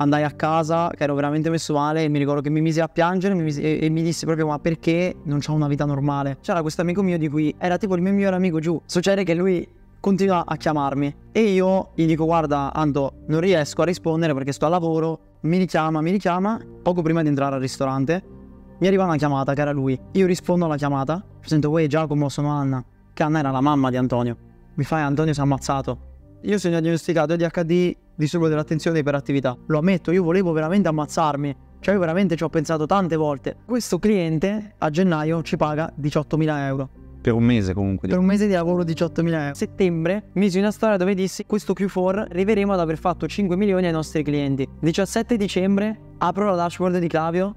andai a casa che ero veramente messo male e mi ricordo che mi misi a piangere mi misi, e, e, mi disse proprio ma perché non ho una vita normale? C'era questo amico mio di cui era tipo il mio migliore amico giù. Succede che lui continua a chiamarmi e io gli dico guarda Anto non riesco a rispondere perché sto a lavoro, mi richiama, mi richiama, poco prima di entrare al ristorante mi arriva una chiamata che era lui, io rispondo alla chiamata, sento uè Giacomo sono Anna, che Anna era la mamma di Antonio, mi fai Antonio si è ammazzato, io sono diagnosticato ADHD disturbo dell'attenzione e iperattività. Lo ammetto, io volevo veramente ammazzarmi. Cioè, io veramente ci ho pensato tante volte. Questo cliente a gennaio ci paga 18.000 euro. Per un mese comunque. Per un mese di lavoro 18.000 euro. settembre misi una storia dove dissi questo Q4 arriveremo ad aver fatto 5 milioni ai nostri clienti. 17 dicembre apro la dashboard di Clavio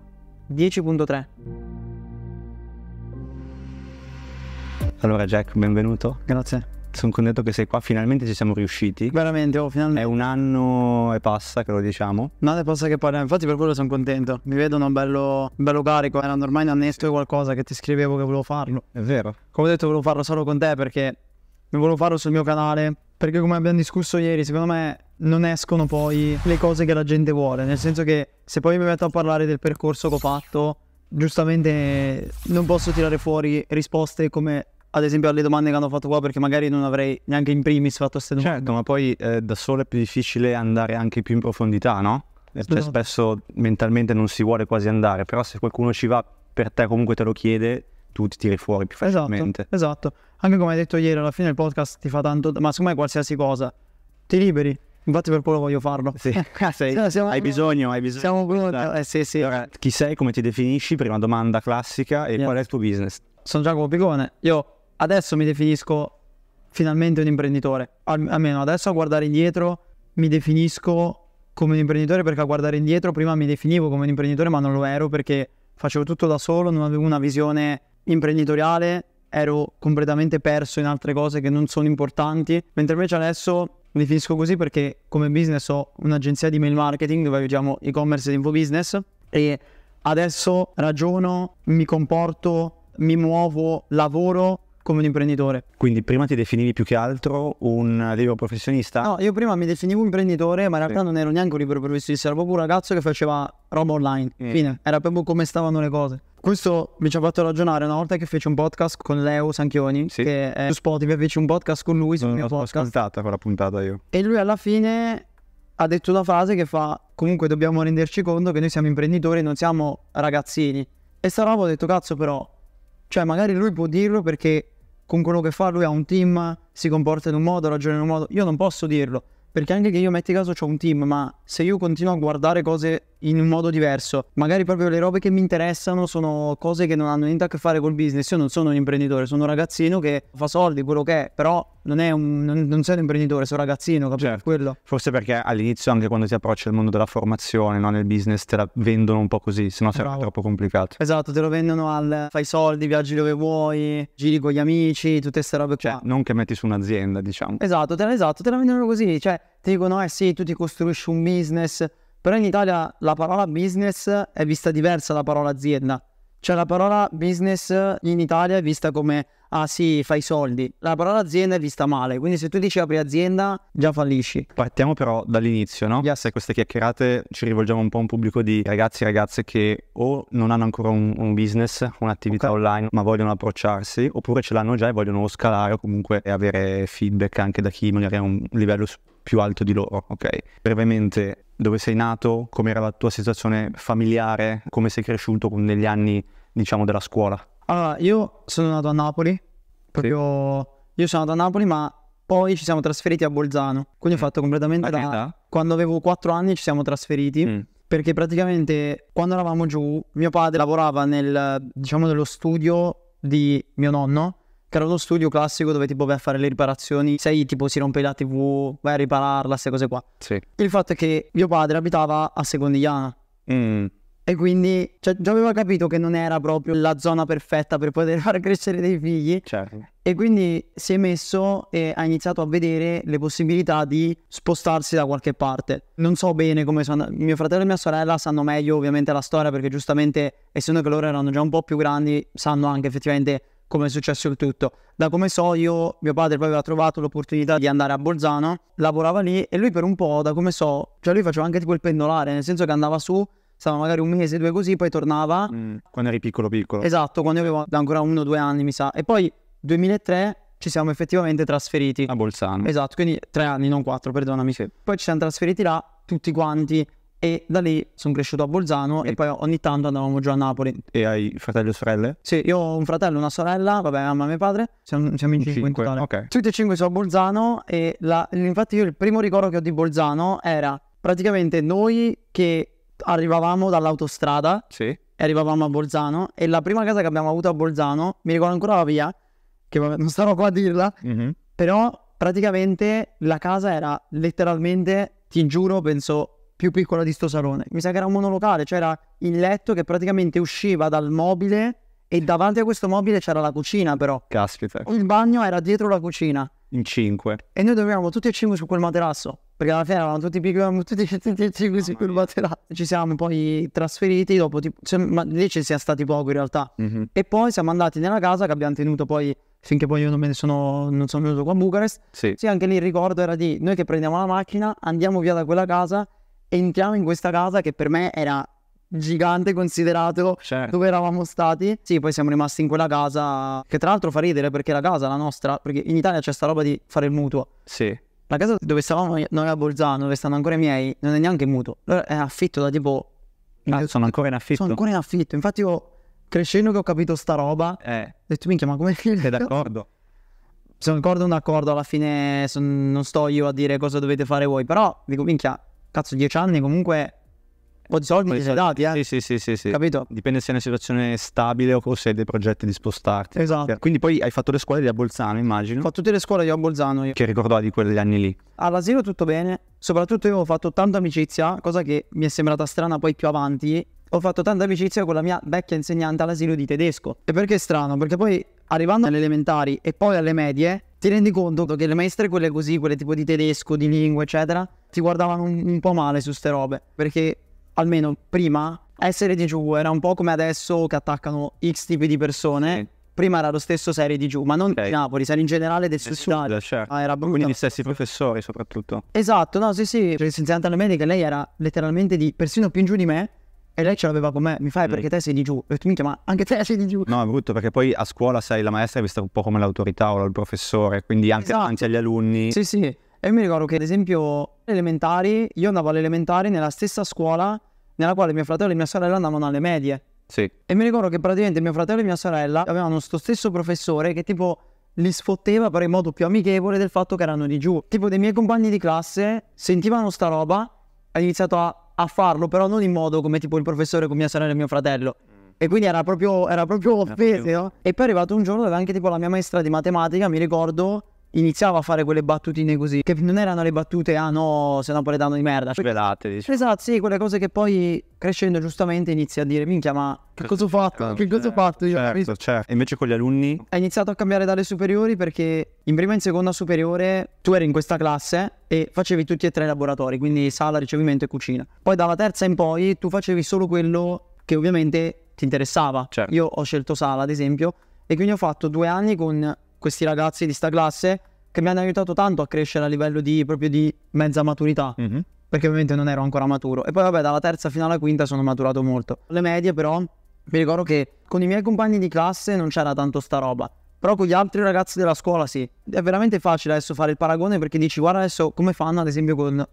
10.3. Allora Jack, benvenuto. Grazie sono contento che sei qua, finalmente ci siamo riusciti. Veramente, oh, finalmente. È un anno e passa che lo diciamo. Un anno e passa che parliamo, infatti per quello sono contento. Mi vedono bello, bello carico, era ormai un anno qualcosa che ti scrivevo che volevo farlo. È vero. Come ho detto volevo farlo solo con te perché mi volevo farlo sul mio canale, perché come abbiamo discusso ieri, secondo me non escono poi le cose che la gente vuole, nel senso che se poi mi metto a parlare del percorso che ho fatto, giustamente non posso tirare fuori risposte come ad esempio alle domande che hanno fatto qua perché magari non avrei neanche in primis fatto queste domande. Certo, ma poi eh, da solo è più difficile andare anche più in profondità, no? Cioè, spesso mentalmente non si vuole quasi andare, però se qualcuno ci va per te comunque te lo chiede, tu ti tiri fuori più esatto, facilmente. Esatto, esatto. Anche come hai detto ieri, alla fine il podcast ti fa tanto, ma secondo me qualsiasi cosa, ti liberi. Infatti per quello voglio farlo. Sì. Ah, sei, no, cioè, siamo, hai bisogno, hai bisogno. Siamo pronti. Eh, sì, sì. Allora, chi sei, come ti definisci? Prima domanda classica e yeah. qual è il tuo business? Sono Giacomo Pigone, io adesso mi definisco finalmente un imprenditore. Al, almeno adesso a guardare indietro mi definisco come un imprenditore perché a guardare indietro prima mi definivo come un imprenditore ma non lo ero perché facevo tutto da solo, non avevo una visione imprenditoriale, ero completamente perso in altre cose che non sono importanti, mentre invece adesso mi definisco così perché come business ho un'agenzia di mail marketing dove usiamo e-commerce ed info business e adesso ragiono, mi comporto, mi muovo, lavoro come un imprenditore. Quindi prima ti definivi più che altro un libero professionista? No, io prima mi definivo un imprenditore, ma in realtà sì. non ero neanche un libero professionista, ero proprio un ragazzo che faceva roba online. Mm. Fine, era proprio come stavano le cose. Questo mi ci ha fatto ragionare una volta che feci un podcast con Leo Sanchioni, sì. che è su Spotify, feci un podcast con lui sul non mio podcast. Ho ascoltata quella puntata io. E lui alla fine ha detto una frase che fa comunque dobbiamo renderci conto che noi siamo imprenditori, non siamo ragazzini. E sta roba ho detto cazzo però, cioè magari lui può dirlo perché con quello che fa, lui ha un team, si comporta in un modo, ragiona in un modo. Io non posso dirlo, perché anche che io metti caso ho un team, ma se io continuo a guardare cose in un modo diverso. Magari proprio le robe che mi interessano sono cose che non hanno niente a che fare col business. Io non sono un imprenditore, sono un ragazzino che fa soldi, quello che è, però non, è un, non, non sei un imprenditore, sei un ragazzino, capito? Certo. Quello. Forse perché all'inizio, anche quando ti approcci al mondo della formazione, no? nel business te la vendono un po' così, se no eh, sarà troppo complicato. Esatto, te lo vendono al fai soldi, viaggi dove vuoi, giri con gli amici, tutte queste robe cioè, qua. Cioè, non che metti su un'azienda, diciamo. Esatto, te esatto, te la vendono così, cioè ti dicono eh sì, tu ti costruisci un business però in Italia la parola business è vista diversa dalla parola azienda. Cioè la parola business in Italia è vista come ah sì, fai soldi. La parola azienda è vista male, quindi se tu dici apri azienda già fallisci. Partiamo però dall'inizio, no? Yes. Se queste chiacchierate ci rivolgiamo un po' a un pubblico di ragazzi e ragazze che o non hanno ancora un, un business, un'attività okay. online, ma vogliono approcciarsi, oppure ce l'hanno già e vogliono scalare o comunque avere feedback anche da chi magari ha un livello più alto di loro, ok? Brevemente, dove sei nato, com'era la tua situazione familiare, come sei cresciuto negli anni, diciamo, della scuola? Allora, io sono nato a Napoli, proprio... Sì. Io sono nato a Napoli, ma poi ci siamo trasferiti a Bolzano, quindi ho mm. fatto completamente da... Età? Quando avevo 4 anni ci siamo trasferiti. Mm perché praticamente quando eravamo giù mio padre lavorava nel, diciamo, nello studio di mio nonno che era uno studio classico dove tipo vai a fare le riparazioni, sei tipo si rompe la tv, vai a ripararla, queste cose qua. Sì. Il fatto è che mio padre abitava a Secondigliana. Mm. E quindi cioè, già aveva capito che non era proprio la zona perfetta per poter far crescere dei figli. Certo. E quindi si è messo e ha iniziato a vedere le possibilità di spostarsi da qualche parte. Non so bene come sono Mio fratello e mia sorella sanno meglio ovviamente la storia perché giustamente, essendo che loro erano già un po' più grandi, sanno anche effettivamente come è successo il tutto. Da come so io, mio padre poi aveva trovato l'opportunità di andare a Bolzano, lavorava lì e lui per un po', da come so, cioè lui faceva anche tipo il pendolare, nel senso che andava su, stava magari un mese, due così, poi tornava. Mm, quando eri piccolo piccolo. Esatto, quando io avevo ancora uno o due anni mi sa. E poi 2003 ci siamo effettivamente trasferiti. A Bolzano. Esatto, quindi tre anni, non quattro, perdonami. Poi ci siamo trasferiti là, tutti quanti e da lì sono cresciuto a Bolzano e poi ogni tanto andavamo giù a Napoli. E hai fratelli e sorelle? Sì, io ho un fratello, una sorella, vabbè, mamma e mio padre, siamo, siamo in cinque in totale. Okay. Tutti e cinque sono a Bolzano e la, infatti io il primo ricordo che ho di Bolzano era praticamente noi che arrivavamo dall'autostrada sì. e arrivavamo a Bolzano e la prima casa che abbiamo avuto a Bolzano, mi ricordo ancora la via, che vabbè, non starò qua a dirla, mm-hmm. però praticamente la casa era letteralmente, ti giuro, penso più piccola di sto salone. Mi sa che era un monolocale, c'era cioè il letto che praticamente usciva dal mobile e davanti a questo mobile c'era la cucina però. Caspita. Il bagno era dietro la cucina. In cinque. E noi dormivamo tutti e cinque su quel materasso, perché alla fine eravamo tutti piccoli, tutti, tutti e cinque su quel materasso. Ci siamo poi trasferiti, dopo tipo, cioè, ma lì ci siamo stati poco in realtà. Mm-hmm. E poi siamo andati nella casa che abbiamo tenuto poi finché poi io non me ne sono, non sono venuto qua a Bucarest. Sì. sì, anche lì il ricordo era di noi che prendiamo la macchina, andiamo via da quella casa entriamo in questa casa che per me era gigante considerato certo. dove eravamo stati sì poi siamo rimasti in quella casa che tra l'altro fa ridere perché la casa la nostra perché in Italia c'è sta roba di fare il mutuo sì la casa dove stavamo noi a Bolzano dove stanno ancora i miei non è neanche mutuo allora è affitto da tipo io ah, sono ancora in affitto sono ancora in affitto infatti io crescendo che ho capito sta roba eh ho detto minchia ma come sei d'accordo sono d'accordo d'accordo, alla fine son... non sto io a dire cosa dovete fare voi però dico minchia cazzo, dieci anni comunque un po' di soldi ti sei dati, eh? Sì, sì, sì, sì, Capito? Dipende se è una situazione stabile o se hai dei progetti di spostarti. Esatto. Cioè, quindi poi hai fatto le scuole di Abbolzano, immagino. Ho fatto tutte le scuole di Abbolzano io. Che ricordavi di quegli anni lì? All'asilo tutto bene, soprattutto io ho fatto tanta amicizia, cosa che mi è sembrata strana poi più avanti. Ho fatto tanta amicizia con la mia vecchia insegnante all'asilo di tedesco. E perché è strano? Perché poi arrivando alle elementari e poi alle medie ti rendi conto che le maestre, quelle così, quelle tipo di tedesco, di lingua, eccetera, ti guardavano un, un po' male su ste robe. Perché almeno prima essere di giù era un po' come adesso che attaccano X tipi di persone. Sì. Prima era lo stesso serie di giù, ma non okay. di Napoli, serie in generale del suo Italia. Cioè. Certo. Ah, era brutta. Quindi gli stessi professori soprattutto. Esatto, no, sì, sì. Cioè, l'insegnante alla medica, lei era letteralmente di persino più in giù di me e lei ce l'aveva con me, mi fai mm. perché te sei di giù. E tu mi ma anche te sei di giù. No, è brutto perché poi a scuola, sai, la maestra è vista un po' come l'autorità o il professore, quindi anche esatto. davanti agli alunni. Sì, sì. E io mi ricordo che, ad esempio, elementari, io andavo alle elementari nella stessa scuola nella quale mio fratello e mia sorella andavano alle medie. Sì. E mi ricordo che praticamente mio fratello e mia sorella avevano sto stesso professore che tipo li sfotteva però in modo più amichevole del fatto che erano di giù. Tipo dei miei compagni di classe sentivano sta roba, ha iniziato a a farlo, però non in modo come tipo il professore con mia sorella e mio fratello. E quindi era proprio, era proprio offeso. E poi è arrivato un giorno dove anche tipo la mia maestra di matematica, mi ricordo, iniziava a fare quelle battutine così, che non erano le battute, ah no, sei napoletano di merda. Svelate, diciamo. Esatto, sì, quelle cose che poi crescendo giustamente inizi a dire, minchia, ma che cosa ho cioè, fatto? Che cosa ho certo, fatto? Io certo, certo. E invece con gli alunni? Hai iniziato a cambiare dalle superiori perché in prima e in seconda superiore tu eri in questa classe e facevi tutti e tre i laboratori, quindi sala, ricevimento e cucina. Poi dalla terza in poi tu facevi solo quello che ovviamente ti interessava. Certo. Io ho scelto sala, ad esempio, e quindi ho fatto due anni con questi ragazzi di sta classe che mi hanno aiutato tanto a crescere a livello di, proprio di mezza maturità. Mm-hmm. Perché ovviamente non ero ancora maturo. E poi vabbè, dalla terza fino alla quinta sono maturato molto. Le medie però, mi ricordo che con i miei compagni di classe non c'era tanto sta roba. Però con gli altri ragazzi della scuola sì. È veramente facile adesso fare il paragone perché dici guarda adesso come fanno ad esempio con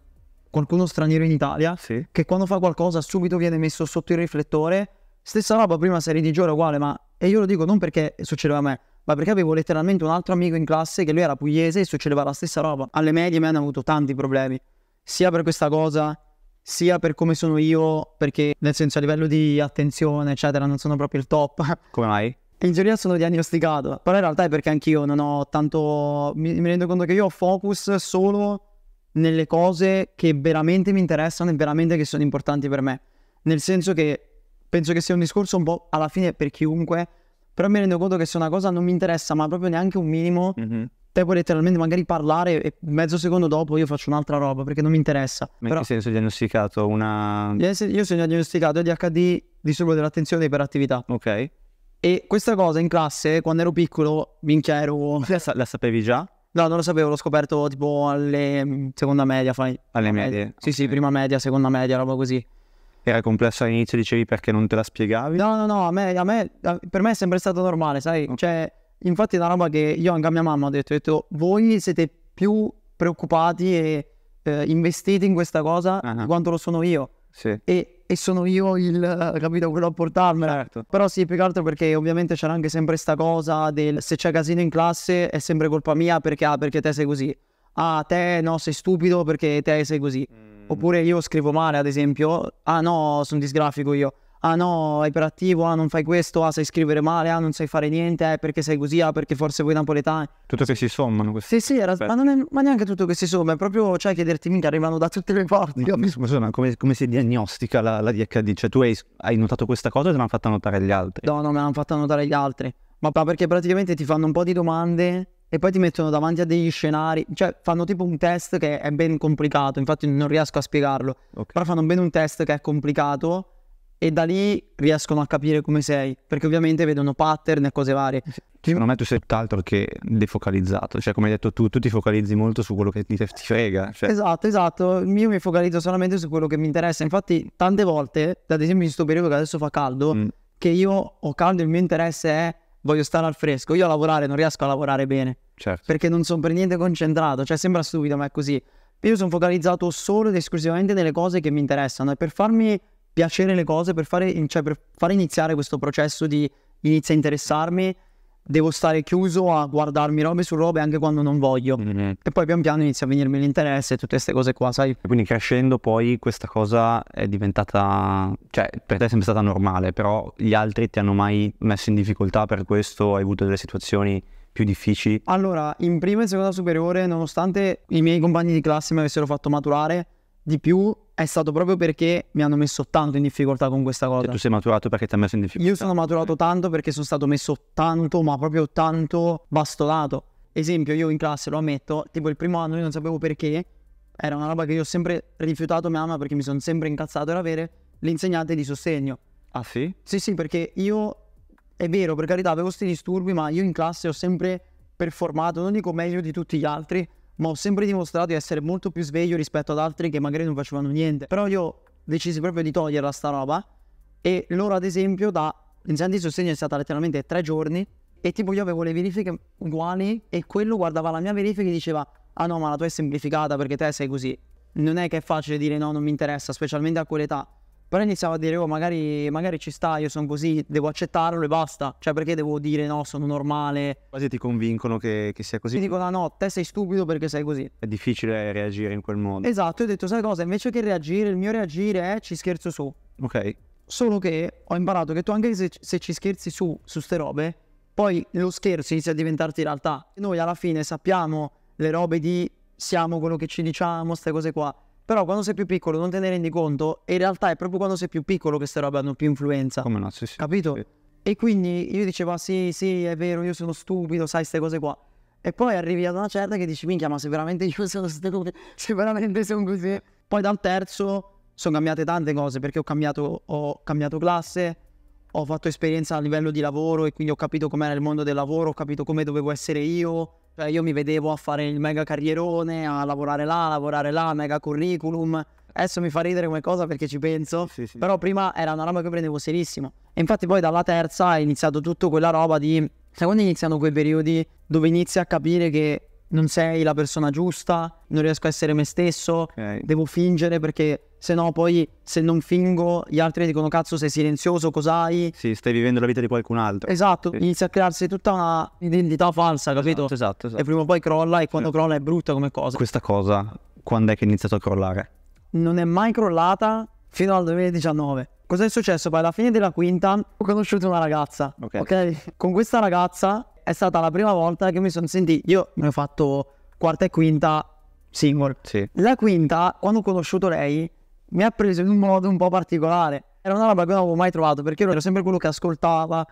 qualcuno straniero in Italia sì. che quando fa qualcosa subito viene messo sotto il riflettore. Stessa roba prima serie di gioco uguale, ma e io lo dico non perché succedeva a me, ma perché avevo letteralmente un altro amico in classe che lui era pugliese e succedeva la stessa roba. Alle medie mi hanno avuto tanti problemi, sia per questa cosa, sia per come sono io, perché nel senso a livello di attenzione, eccetera, non sono proprio il top. Come mai? In teoria sono diagnosticato, però in realtà è perché anch'io non ho tanto... Mi, mi rendo conto che io ho focus solo nelle cose che veramente mi interessano e veramente che sono importanti per me. Nel senso che penso che sia un discorso un po' alla fine per chiunque, però mi rendo conto che se una cosa non mi interessa, ma proprio neanche un minimo, mm-hmm. te puoi letteralmente magari parlare e mezzo secondo dopo io faccio un'altra roba perché non mi interessa. Ma però... in che senso diagnosticato? Una... Io sono diagnosticato ADHD, disturbo dell'attenzione e iperattività. Ok. E questa cosa in classe, quando ero piccolo, minchia ero... La, sa- la sapevi già? No, non lo sapevo, l'ho scoperto tipo alle mm, seconda media, fai. Alle medie? Sì, okay. sì, prima media, seconda media, roba così era complessa all'inizio, dicevi perché non te la spiegavi? No, no, no, a me, a me, per me è sempre stato normale, sai? Okay. Cioè, infatti è una roba che io anche a mia mamma ho detto, ho detto voi siete più preoccupati e eh, investiti in questa cosa uh-huh. Ah, di ah. quanto lo sono io. Sì. E, e, sono io il, capito, quello a portarmela. Certo. Però sì, più che altro perché ovviamente c'era anche sempre questa cosa del se c'è casino in classe è sempre colpa mia perché, ah, perché te sei così. Ah, te no, sei stupido perché te sei così. Mm Mm. Oppure io scrivo male, ad esempio, ah no, sono disgrafico io. Ah no, è iperattivo, ah non fai questo, ah sai scrivere male, ah non sai fare niente, eh, perché sei così, ah perché forse vuoi napoletani. Tutto che si sommano queste Sì, sì, era, ma, è, ma, neanche tutto che si somma, è proprio, cioè, chiederti, mica arrivano da tutte le parti. Io mi sono, come, come si diagnostica la, la DHD? Cioè tu hai, hai notato questa cosa e te l'hanno fatta notare gli altri? No, no, me l'hanno fatta notare gli altri. ma perché praticamente ti fanno un po' di domande e poi ti mettono davanti a degli scenari, cioè fanno tipo un test che è ben complicato, infatti non riesco a spiegarlo, okay. però fanno ben un test che è complicato e da lì riescono a capire come sei, perché ovviamente vedono pattern e cose varie. Secondo me tu sei tutt'altro che defocalizzato, cioè come hai detto tu, tu ti focalizzi molto su quello che ti, ti frega. Cioè. Esatto, esatto, io mi focalizzo solamente su quello che mi interessa, infatti tante volte, ad esempio in questo periodo che adesso fa caldo, mm. che io ho caldo, e il mio interesse è voglio stare al fresco. Io a lavorare non riesco a lavorare bene. Certo. Perché non sono per niente concentrato. Cioè, sembra stupido, ma è così. Io sono focalizzato solo ed esclusivamente nelle cose che mi interessano. E per farmi piacere le cose, per fare, cioè, per fare iniziare questo processo di inizia a interessarmi, devo stare chiuso a guardarmi robe su robe anche quando non voglio. Mm-hmm. E poi pian piano inizia a venirmi l'interesse e tutte queste cose qua, sai? E quindi crescendo poi questa cosa è diventata, cioè per te è sempre stata normale, però gli altri ti hanno mai messo in difficoltà per questo, hai avuto delle situazioni più difficili? Allora, in prima e seconda superiore, nonostante i miei compagni di classe mi avessero fatto maturare di più, è stato proprio perché mi hanno messo tanto in difficoltà con questa cioè, cosa. Cioè, tu sei maturato perché ti ha messo in difficoltà? Io sono maturato eh. tanto perché sono stato messo tanto, ma proprio tanto bastonato. Esempio, io in classe lo ammetto, tipo il primo anno io non sapevo perché, era una roba che io ho sempre rifiutato mia mamma perché mi sono sempre incazzato, era avere l'insegnante di sostegno. Ah sì? Sì, sì, perché io, è vero, per carità, avevo questi disturbi, ma io in classe ho sempre performato, non dico meglio di tutti gli altri, ma ho sempre dimostrato di essere molto più sveglio rispetto ad altri che magari non facevano niente. Però io decisi proprio di toglierla sta roba e loro ad esempio da l'insegnante di sostegno è stata letteralmente tre giorni e tipo io avevo le verifiche uguali e quello guardava la mia verifica e diceva ah no ma la tua è semplificata perché te sei così. Non è che è facile dire no non mi interessa specialmente a quell'età però iniziavo a dire, oh, magari, magari ci sta, io sono così, devo accettarlo e basta. Cioè, perché devo dire no, sono normale? Quasi ti convincono che, che sia così. Ti dicono, ah, no, te sei stupido perché sei così. È difficile reagire in quel modo. Esatto, ho detto, sai cosa? Invece che reagire, il mio reagire è ci scherzo su. Ok. Solo che ho imparato che tu anche se, se ci scherzi su, su ste robe, poi lo scherzo inizia a diventarti realtà. Noi alla fine sappiamo le robe di siamo quello che ci diciamo, queste cose qua però quando sei più piccolo non te ne rendi conto, e in realtà è proprio quando sei più piccolo che queste robe hanno più influenza. Come no, sì, sì. Capito? Sì. E quindi io dicevo, ah, sì, sì, è vero, io sono stupido, sai, queste cose qua. E poi arrivi ad una certa che dici, minchia, ma se veramente io sono stupido, se veramente sono così. Poi dal terzo sono cambiate tante cose, perché ho cambiato, ho cambiato classe, ho fatto esperienza a livello di lavoro e quindi ho capito com'era il mondo del lavoro, ho capito come dovevo essere io. Cioè io mi vedevo a fare il mega carrierone, a lavorare là, a lavorare là, mega curriculum. Adesso mi fa ridere come cosa perché ci penso, sì, sì. però prima era una roba che prendevo serissimo. E infatti poi dalla terza è iniziato tutto quella roba di... Secondo quando iniziano quei periodi dove inizi a capire che non sei la persona giusta, non riesco a essere me stesso, okay. devo fingere perché se no poi se non fingo gli altri dicono cazzo sei silenzioso cos'hai sì stai vivendo la vita di qualcun altro esatto sì. inizia a crearsi tutta una identità falsa esatto, capito esatto esatto, esatto. e prima o poi crolla e quando sì. crolla è brutta come cosa questa cosa quando è che è iniziato a crollare? non è mai crollata fino al 2019 cosa è successo poi alla fine della quinta ho conosciuto una ragazza ok, okay? con questa ragazza è stata la prima volta che mi sono sentito io mi ho fatto quarta e quinta single sì. la quinta quando ho conosciuto lei mi ha preso in un modo un po' particolare. Era una roba che non avevo mai trovato perché ero sempre quello che ascoltava,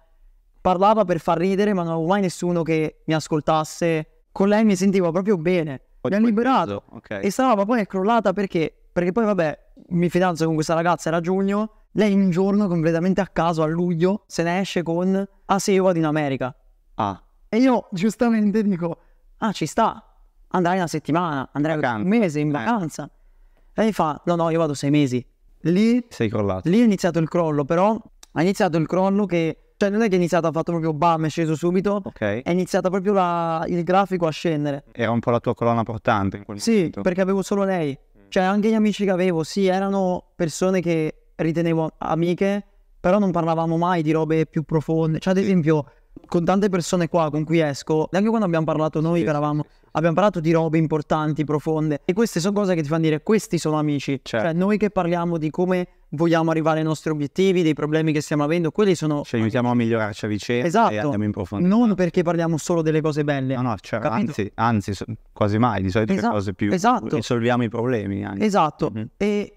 parlava per far ridere, ma non avevo mai nessuno che mi ascoltasse. Con lei mi sentivo proprio bene, mi ha liberato. Okay. E sta roba poi è crollata perché? Perché poi vabbè, mi fidanzo con questa ragazza, era giugno, lei un giorno completamente a caso, a luglio, se ne esce con Ah sì, io vado in America. Ah. E io giustamente dico, ah ci sta, andrai una settimana, andrai un mese in eh. vacanza. E mi fa, no, no, io vado sei mesi. Lì... Sei crollato. Lì è iniziato il crollo, però ha iniziato il crollo che... Cioè non è che è iniziato, ha fatto proprio bam, è sceso subito. Ok. È iniziato proprio la, il grafico a scendere. Era un po' la tua colonna portante in quel sì, momento. Sì, perché avevo solo lei. Cioè anche gli amici che avevo, sì, erano persone che ritenevo amiche, però non parlavamo mai di robe più profonde. Cioè ad esempio con tante persone qua con cui esco, anche quando abbiamo parlato noi, sì, eravamo, abbiamo parlato di robe importanti, profonde, e queste sono cose che ti fanno dire questi sono amici. Cioè, certo. Cioè, noi che parliamo di come vogliamo arrivare ai nostri obiettivi, dei problemi che stiamo avendo, quelli sono... Ci aiutiamo a migliorarci a vicenda esatto. e andiamo in profondità. Non perché parliamo solo delle cose belle. No, no, cioè, anzi, anzi, quasi mai, di solito esatto. le cose più... Esatto. Risolviamo i problemi. Anche. Esatto. Mm-hmm. E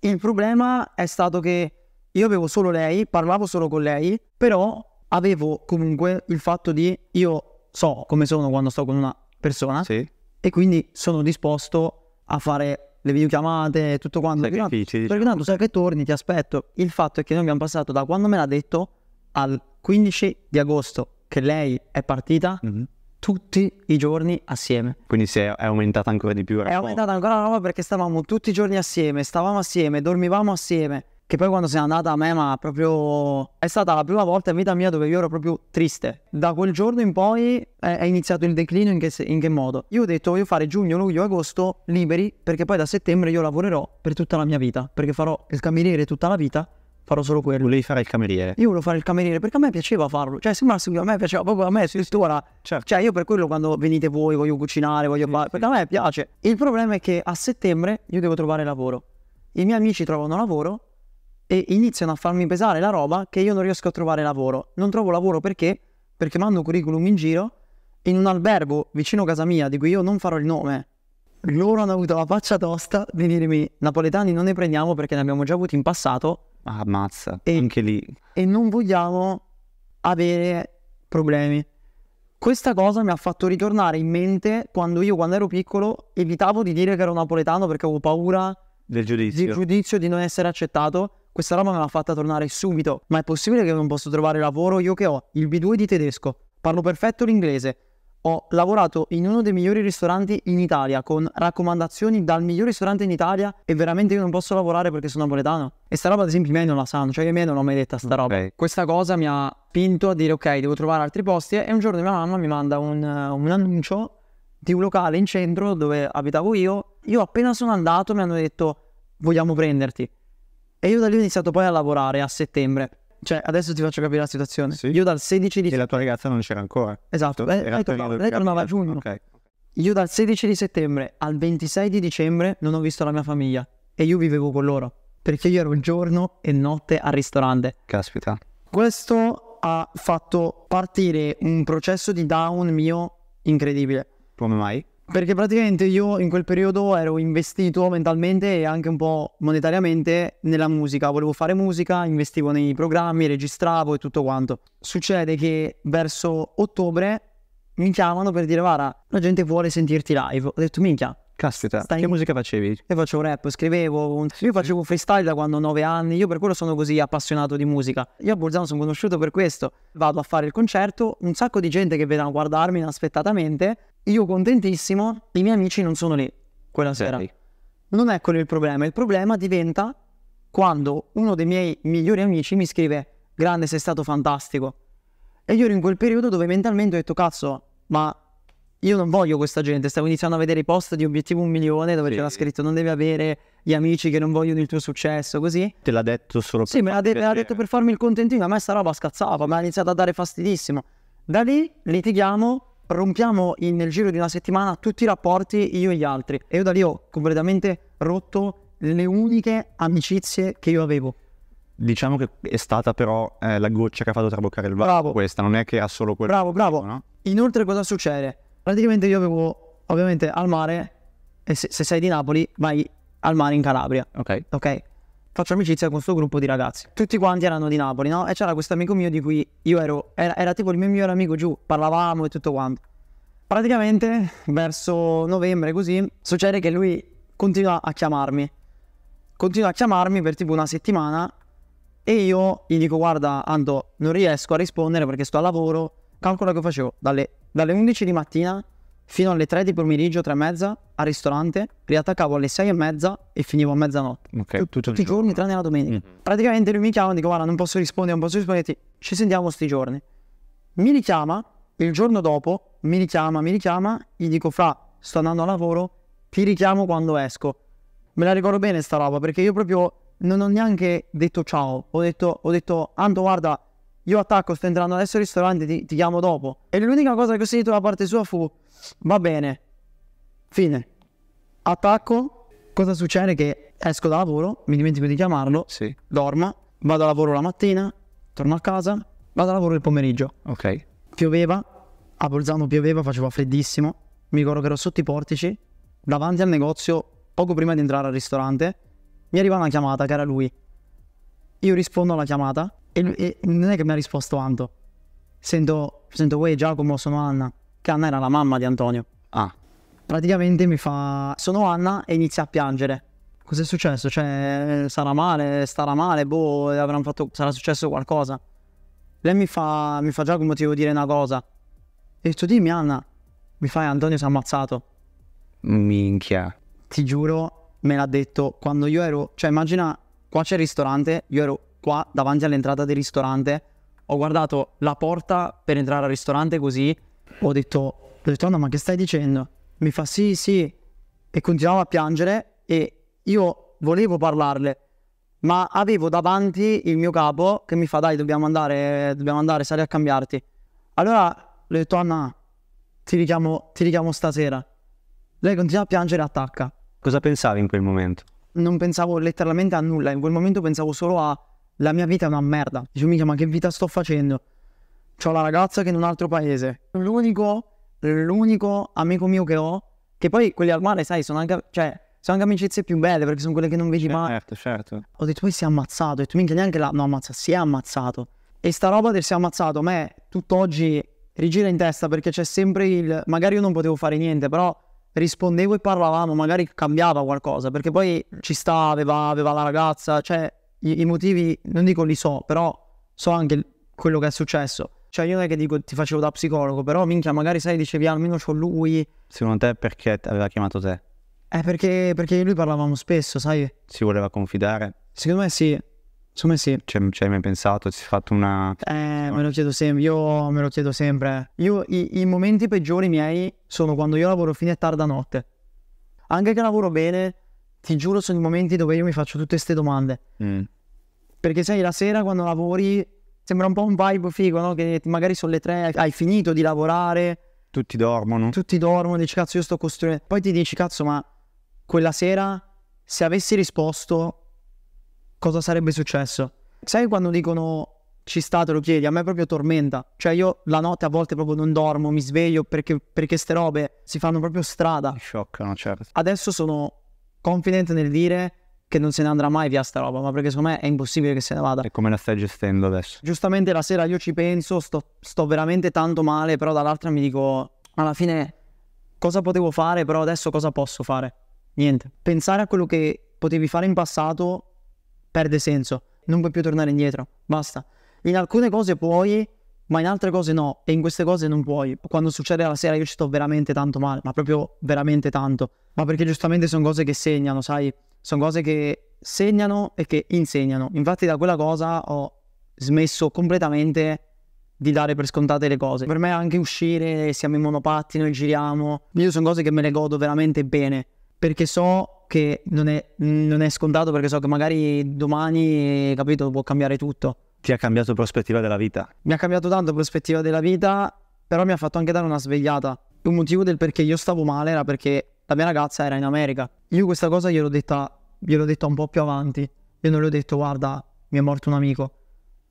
il problema è stato che io avevo solo lei, parlavo solo con lei, però avevo comunque il fatto di io so come sono quando sto con una persona sì. e quindi sono disposto a fare le videochiamate e tutto quanto. Sacrifici. Perché tanto, diciamo. perché tanto sai che torni, ti aspetto. Il fatto è che noi abbiamo passato da quando me l'ha detto al 15 di agosto che lei è partita mm-hmm. tutti i giorni assieme. Quindi si è aumentata ancora di più. È aumentata ancora la roba perché stavamo tutti i giorni assieme, stavamo assieme, dormivamo assieme che poi quando sei andata a me, ma proprio è stata la prima volta in vita mia dove io ero proprio triste. Da quel giorno in poi eh, è, iniziato il declino in che, in che modo? Io ho detto voglio fare giugno, luglio, agosto liberi, perché poi da settembre io lavorerò per tutta la mia vita, perché farò il cameriere tutta la vita. Farò solo quello. Volevi fare il cameriere? Io volevo fare il cameriere perché a me piaceva farlo. Cioè, sembra che a me piaceva proprio a me, sì, tuttora. Certo. Cioè, io per quello quando venite voi voglio cucinare, voglio sì, fare. Perché a me piace. Il problema è che a settembre io devo trovare lavoro. I miei amici trovano lavoro e iniziano a farmi pesare la roba che io non riesco a trovare lavoro. Non trovo lavoro perché? Perché mando curriculum in giro in un albergo vicino a casa mia di cui io non farò il nome. Loro hanno avuto la faccia tosta di dirmi napoletani non ne prendiamo perché ne abbiamo già avuti in passato. Ah, ammazza, e, anche lì. E non vogliamo avere problemi. Questa cosa mi ha fatto ritornare in mente quando io, quando ero piccolo, evitavo di dire che ero napoletano perché avevo paura del giudizio, del giudizio di non essere accettato questa roba me l'ha fatta tornare subito. Ma è possibile che non posso trovare lavoro io che ho il B2 di tedesco, parlo perfetto l'inglese, ho lavorato in uno dei migliori ristoranti in Italia con raccomandazioni dal miglior ristorante in Italia e veramente io non posso lavorare perché sono napoletano. E sta roba ad esempio i miei non la sanno, cioè i miei non l'ho mai detta sta roba. Okay. Questa cosa mi ha spinto a dire ok devo trovare altri posti e un giorno mia mamma mi manda un, un annuncio di un locale in centro dove abitavo io. Io appena sono andato mi hanno detto vogliamo prenderti. E io da lì ho iniziato poi a lavorare a settembre. Cioè, adesso ti faccio capire la situazione. Sì. Io dal 16 di... E la tua ragazza non c'era ancora. Esatto, eh, lei, lei, tornava, lei tornava a giugno. Okay. Io dal 16 di settembre al 26 di dicembre non ho visto la mia famiglia. E io vivevo con loro. Perché io ero giorno e notte al ristorante. Caspita. Questo ha fatto partire un processo di down mio incredibile. Come mai? Perché praticamente io in quel periodo ero investito mentalmente e anche un po' monetariamente nella musica, volevo fare musica, investivo nei programmi, registravo e tutto quanto. Succede che verso ottobre mi chiamano per dire Vara, la gente vuole sentirti live. Ho detto minchia. Caspita, stai... che musica facevi? Io facevo rap, scrivevo, un... io facevo freestyle da quando ho 9 anni, io per quello sono così appassionato di musica. Io a Bolzano sono conosciuto per questo. Vado a fare il concerto, un sacco di gente che a guardarmi inaspettatamente io contentissimo, i miei amici non sono lì quella sera. Sì. Non è quello il problema, il problema diventa quando uno dei miei migliori amici mi scrive grande sei stato fantastico. E io ero in quel periodo dove mentalmente ho detto cazzo, ma io non voglio questa gente, stavo iniziando a vedere i post di obiettivo un milione dove sì. c'era scritto non devi avere gli amici che non vogliono il tuo successo, così. Te l'ha detto solo per Sì, me l'ha, de- l'ha, detto per farmi il contentino, a me sta roba scazzava, mi ha iniziato a dare fastidissimo. Da lì litighiamo rompiamo in, nel giro di una settimana tutti i rapporti io e gli altri. E io da lì ho completamente rotto le uniche amicizie che io avevo. Diciamo che è stata però eh, la goccia che ha fatto traboccare il vaso. Bravo. Questa non è che ha solo quello. Bravo, bravo. No? Inoltre cosa succede? Praticamente io avevo, ovviamente al mare, e se, se sei di Napoli vai al mare in Calabria. Ok. Ok faccio amicizia con questo gruppo di ragazzi. Tutti quanti erano di Napoli, no? E c'era questo amico mio di cui io ero, era, era tipo il mio migliore amico giù, parlavamo e tutto quanto. Praticamente verso novembre così succede che lui continua a chiamarmi. Continua a chiamarmi per tipo una settimana e io gli dico guarda Anto non riesco a rispondere perché sto a lavoro. Calcola che facevo dalle, dalle 11 di mattina fino alle 3 di pomeriggio, 3 e mezza, al ristorante, riattaccavo alle 6 e mezza e finivo a mezzanotte. Ok, Okay, Tut- tutti i giorni, tranne la domenica. Mm-hmm. Praticamente lui mi chiama e dico, guarda, non posso rispondere, non posso rispondere, ci sentiamo sti giorni. Mi richiama, il giorno dopo, mi richiama, mi richiama, gli dico, fra, sto andando a lavoro, ti richiamo quando esco. Me la ricordo bene sta roba, perché io proprio non ho neanche detto ciao, ho detto, ho detto Anto, guarda, io attacco, sto entrando adesso al ristorante, ti, ti chiamo dopo. E l'unica cosa che ho sentito da parte sua fu, va bene, fine. Attacco, cosa succede? Che esco da lavoro, mi dimentico di chiamarlo, sì. dorma, vado a lavoro la mattina, torno a casa, vado a lavoro il pomeriggio. Ok. Pioveva, a Bolzano pioveva, faceva freddissimo, mi ricordo che ero sotto i portici, davanti al negozio, poco prima di entrare al ristorante, mi arriva una chiamata che era lui io rispondo alla chiamata e, lui, e non è che mi ha risposto Anto. Sento, sento, uè Giacomo, sono Anna. Che Anna era la mamma di Antonio. Ah. Praticamente mi fa, sono Anna e inizia a piangere. Cos'è successo? Cioè, sarà male, starà male, boh, fatto, sarà successo qualcosa. Lei mi fa, mi fa Giacomo, ti devo dire una cosa. E tu dimmi Anna, mi fai eh, Antonio si è ammazzato. Minchia. Ti giuro, me l'ha detto quando io ero, cioè immagina qua c'è il ristorante, io ero qua davanti all'entrata del ristorante, ho guardato la porta per entrare al ristorante così, ho detto, ho detto no ma che stai dicendo? Mi fa sì sì e continuavo a piangere e io volevo parlarle ma avevo davanti il mio capo che mi fa dai dobbiamo andare, dobbiamo andare, sali a cambiarti. Allora le ho detto Anna ti richiamo, ti richiamo stasera. Lei continua a piangere e attacca. Cosa pensavi in quel momento? non pensavo letteralmente a nulla, in quel momento pensavo solo a la mia vita è una merda. Dicevo, mica, ma che vita sto facendo? C'ho la ragazza che è in un altro paese. L'unico, l'unico amico mio che ho, che poi quelli al mare, sai, sono anche, cioè, sono anche amicizie più belle perché sono quelle che non vedi eh, mai. Certo, certo. Ho detto, poi si è ammazzato. E tu, minchia, neanche la... No, ammazza, si è ammazzato. E sta roba del si è ammazzato, a me tutt'oggi rigira in testa perché c'è sempre il... Magari io non potevo fare niente, però rispondevo e parlavamo, magari cambiava qualcosa, perché poi ci sta, aveva, aveva la ragazza, cioè i, i, motivi, non dico li so, però so anche quello che è successo. Cioè io non è che dico ti facevo da psicologo, però minchia, magari sai, dicevi almeno c'ho lui. Secondo te perché aveva chiamato te? Eh, perché, perché lui parlavamo spesso, sai? Si voleva confidare? Secondo me sì, Insomma sì. Cioè, ci hai mai pensato? Ti sei fatto una... Eh, cioè, me lo chiedo sempre, io me lo chiedo sempre. Io, i, i momenti peggiori miei sono quando io lavoro fine tarda notte. Anche che lavoro bene, ti giuro, sono i momenti dove io mi faccio tutte queste domande. Mm. Perché sai, la sera quando lavori sembra un po' un vibe figo, no? Che magari sono le tre, hai finito di lavorare. Tutti dormono. Tutti dormono, dici cazzo io sto costruendo. Poi ti dici cazzo ma quella sera se avessi risposto cosa sarebbe successo? Sai quando dicono ci sta, te lo chiedi, a me proprio tormenta. Cioè io la notte a volte proprio non dormo, mi sveglio perché, perché ste robe si fanno proprio strada. Mi scioccano, certo. Adesso sono confident nel dire che non se ne andrà mai via sta roba, ma perché secondo me è impossibile che se ne vada. E come la stai gestendo adesso? Giustamente la sera io ci penso, sto, sto veramente tanto male, però dall'altra mi dico, alla fine cosa potevo fare, però adesso cosa posso fare? Niente. Pensare a quello che potevi fare in passato perde senso, non puoi più tornare indietro, basta. In alcune cose puoi, ma in altre cose no, e in queste cose non puoi. Quando succede la sera io ci sto veramente tanto male, ma proprio veramente tanto, ma perché giustamente sono cose che segnano, sai, sono cose che segnano e che insegnano. Infatti da quella cosa ho smesso completamente di dare per scontate le cose. Per me anche uscire, siamo in monopattino e giriamo, io sono cose che me le godo veramente bene, perché so che non è, non è scontato perché so che magari domani, capito, può cambiare tutto. Ti ha cambiato prospettiva della vita? Mi ha cambiato tanto prospettiva della vita, però mi ha fatto anche dare una svegliata. Un motivo del perché io stavo male era perché la mia ragazza era in America. Io questa cosa gliel'ho detta, gliel'ho detta un po' più avanti. Io non le ho detto, guarda, mi è morto un amico.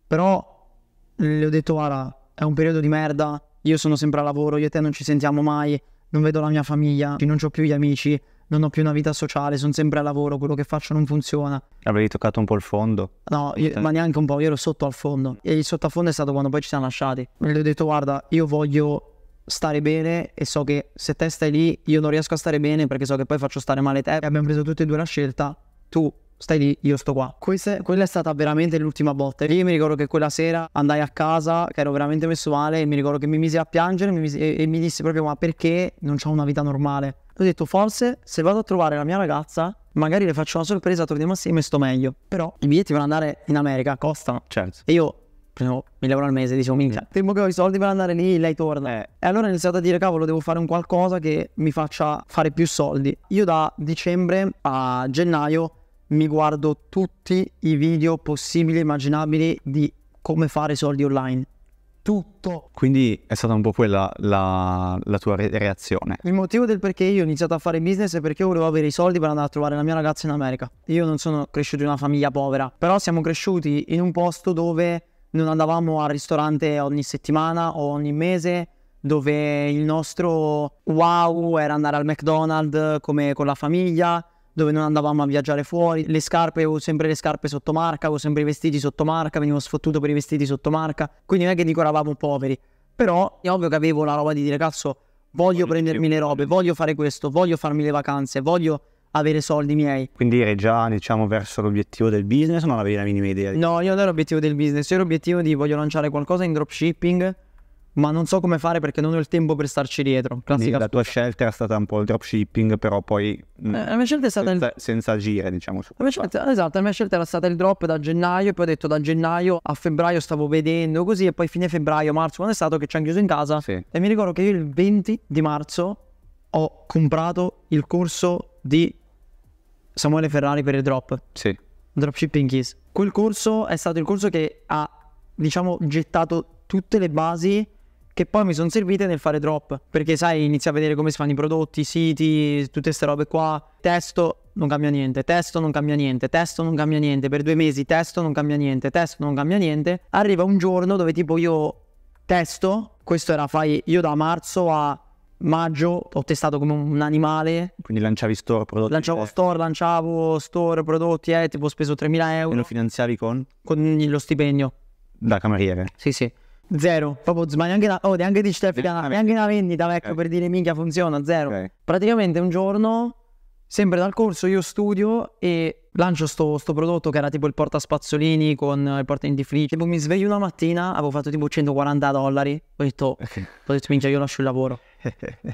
Però le ho detto, guarda, è un periodo di merda, io sono sempre a lavoro, io e te non ci sentiamo mai, non vedo la mia famiglia, non ho più gli amici, non ho più una vita sociale, sono sempre a lavoro, quello che faccio non funziona. Avevi toccato un po' il fondo? No, io, ma neanche un po', io ero sotto al fondo. E il sotto al fondo è stato quando poi ci siamo lasciati. Me gli ho detto guarda, io voglio stare bene e so che se te stai lì io non riesco a stare bene perché so che poi faccio stare male te. E abbiamo preso tutti e due la scelta, tu stai lì, io sto qua. Questa, quella è stata veramente l'ultima botte. Io mi ricordo che quella sera andai a casa, che ero veramente messo male, e mi ricordo che mi misi a piangere mi misi, e, e, mi dissi proprio ma perché non ho una vita normale? ho detto forse se vado a trovare la mia ragazza magari le faccio una sorpresa, torniamo assieme e sto meglio. Però i biglietti per andare in America costano. Certo. E io prendevo 1000 euro al mese, dicevo minchia, temo che ho i soldi per andare lì, lei torna. Eh. E allora ho iniziato a dire cavolo, devo fare un qualcosa che mi faccia fare più soldi. Io da dicembre a gennaio mi guardo tutti i video possibili e immaginabili di come fare soldi online tutto. Quindi è stata un po' quella la, la tua re- reazione. Il motivo del perché io ho iniziato a fare business è perché io volevo avere i soldi per andare a trovare la mia ragazza in America. Io non sono cresciuto in una famiglia povera, però siamo cresciuti in un posto dove non andavamo al ristorante ogni settimana o ogni mese, dove il nostro wow era andare al McDonald's come con la famiglia dove non andavamo a viaggiare fuori, le scarpe, avevo sempre le scarpe sotto marca, avevo sempre i vestiti sotto marca, venivo sfottuto per i vestiti sotto marca, quindi non è che dico eravamo poveri, però è ovvio che avevo la roba di dire cazzo voglio prendermi le robe, mm. voglio fare questo, voglio farmi le vacanze, voglio avere soldi miei. Quindi eri già, diciamo, verso l'obiettivo del business o non avevi la minima idea? Di... No, io non ero l'obiettivo del business, io ero l'obiettivo di voglio lanciare qualcosa in dropshipping ma non so come fare perché non ho il tempo per starci dietro. Classica la tua scelta era stata un po' il dropshipping, però poi mh, mm, eh, la mia scelta è stata senza, il... senza agire, diciamo. Su la scelta, esatto, la mia scelta era stata il drop da gennaio, poi ho detto da gennaio a febbraio stavo vedendo così, e poi fine febbraio, marzo, quando è stato che ci hanno chiuso in casa. Sì. E mi ricordo che io il 20 di marzo ho comprato il corso di Samuele Ferrari per il drop. Sì. Dropshipping Keys. Quel corso è stato il corso che ha, diciamo, gettato tutte le basi che poi mi sono servite nel fare drop, perché sai, inizia a vedere come si fanno i prodotti, i siti, tutte queste robe qua, testo non cambia niente, testo non cambia niente, testo non cambia niente, per due mesi testo non cambia niente, testo non cambia niente, arriva un giorno dove tipo io testo, questo era fai io da marzo a maggio ho testato come un animale. Quindi lanciavi store prodotti? Lanciavo eh. store, lanciavo store prodotti, eh, tipo ho speso 3.000 euro. E lo finanziavi con? Con lo stipendio. Da cameriere? Sì, sì. Zero, proprio sbaglio. da, oh, neanche di Stefano, neanche una vendita, vecchio, okay. per dire minchia funziona, zero. Okay. Praticamente un giorno, sempre dal corso, io studio e lancio sto, sto prodotto che era tipo il portaspazzolini con il porta indifrigge. Tipo mi sveglio una mattina, avevo fatto tipo 140 dollari. Ho detto, okay. ho detto minchia, io lascio il lavoro.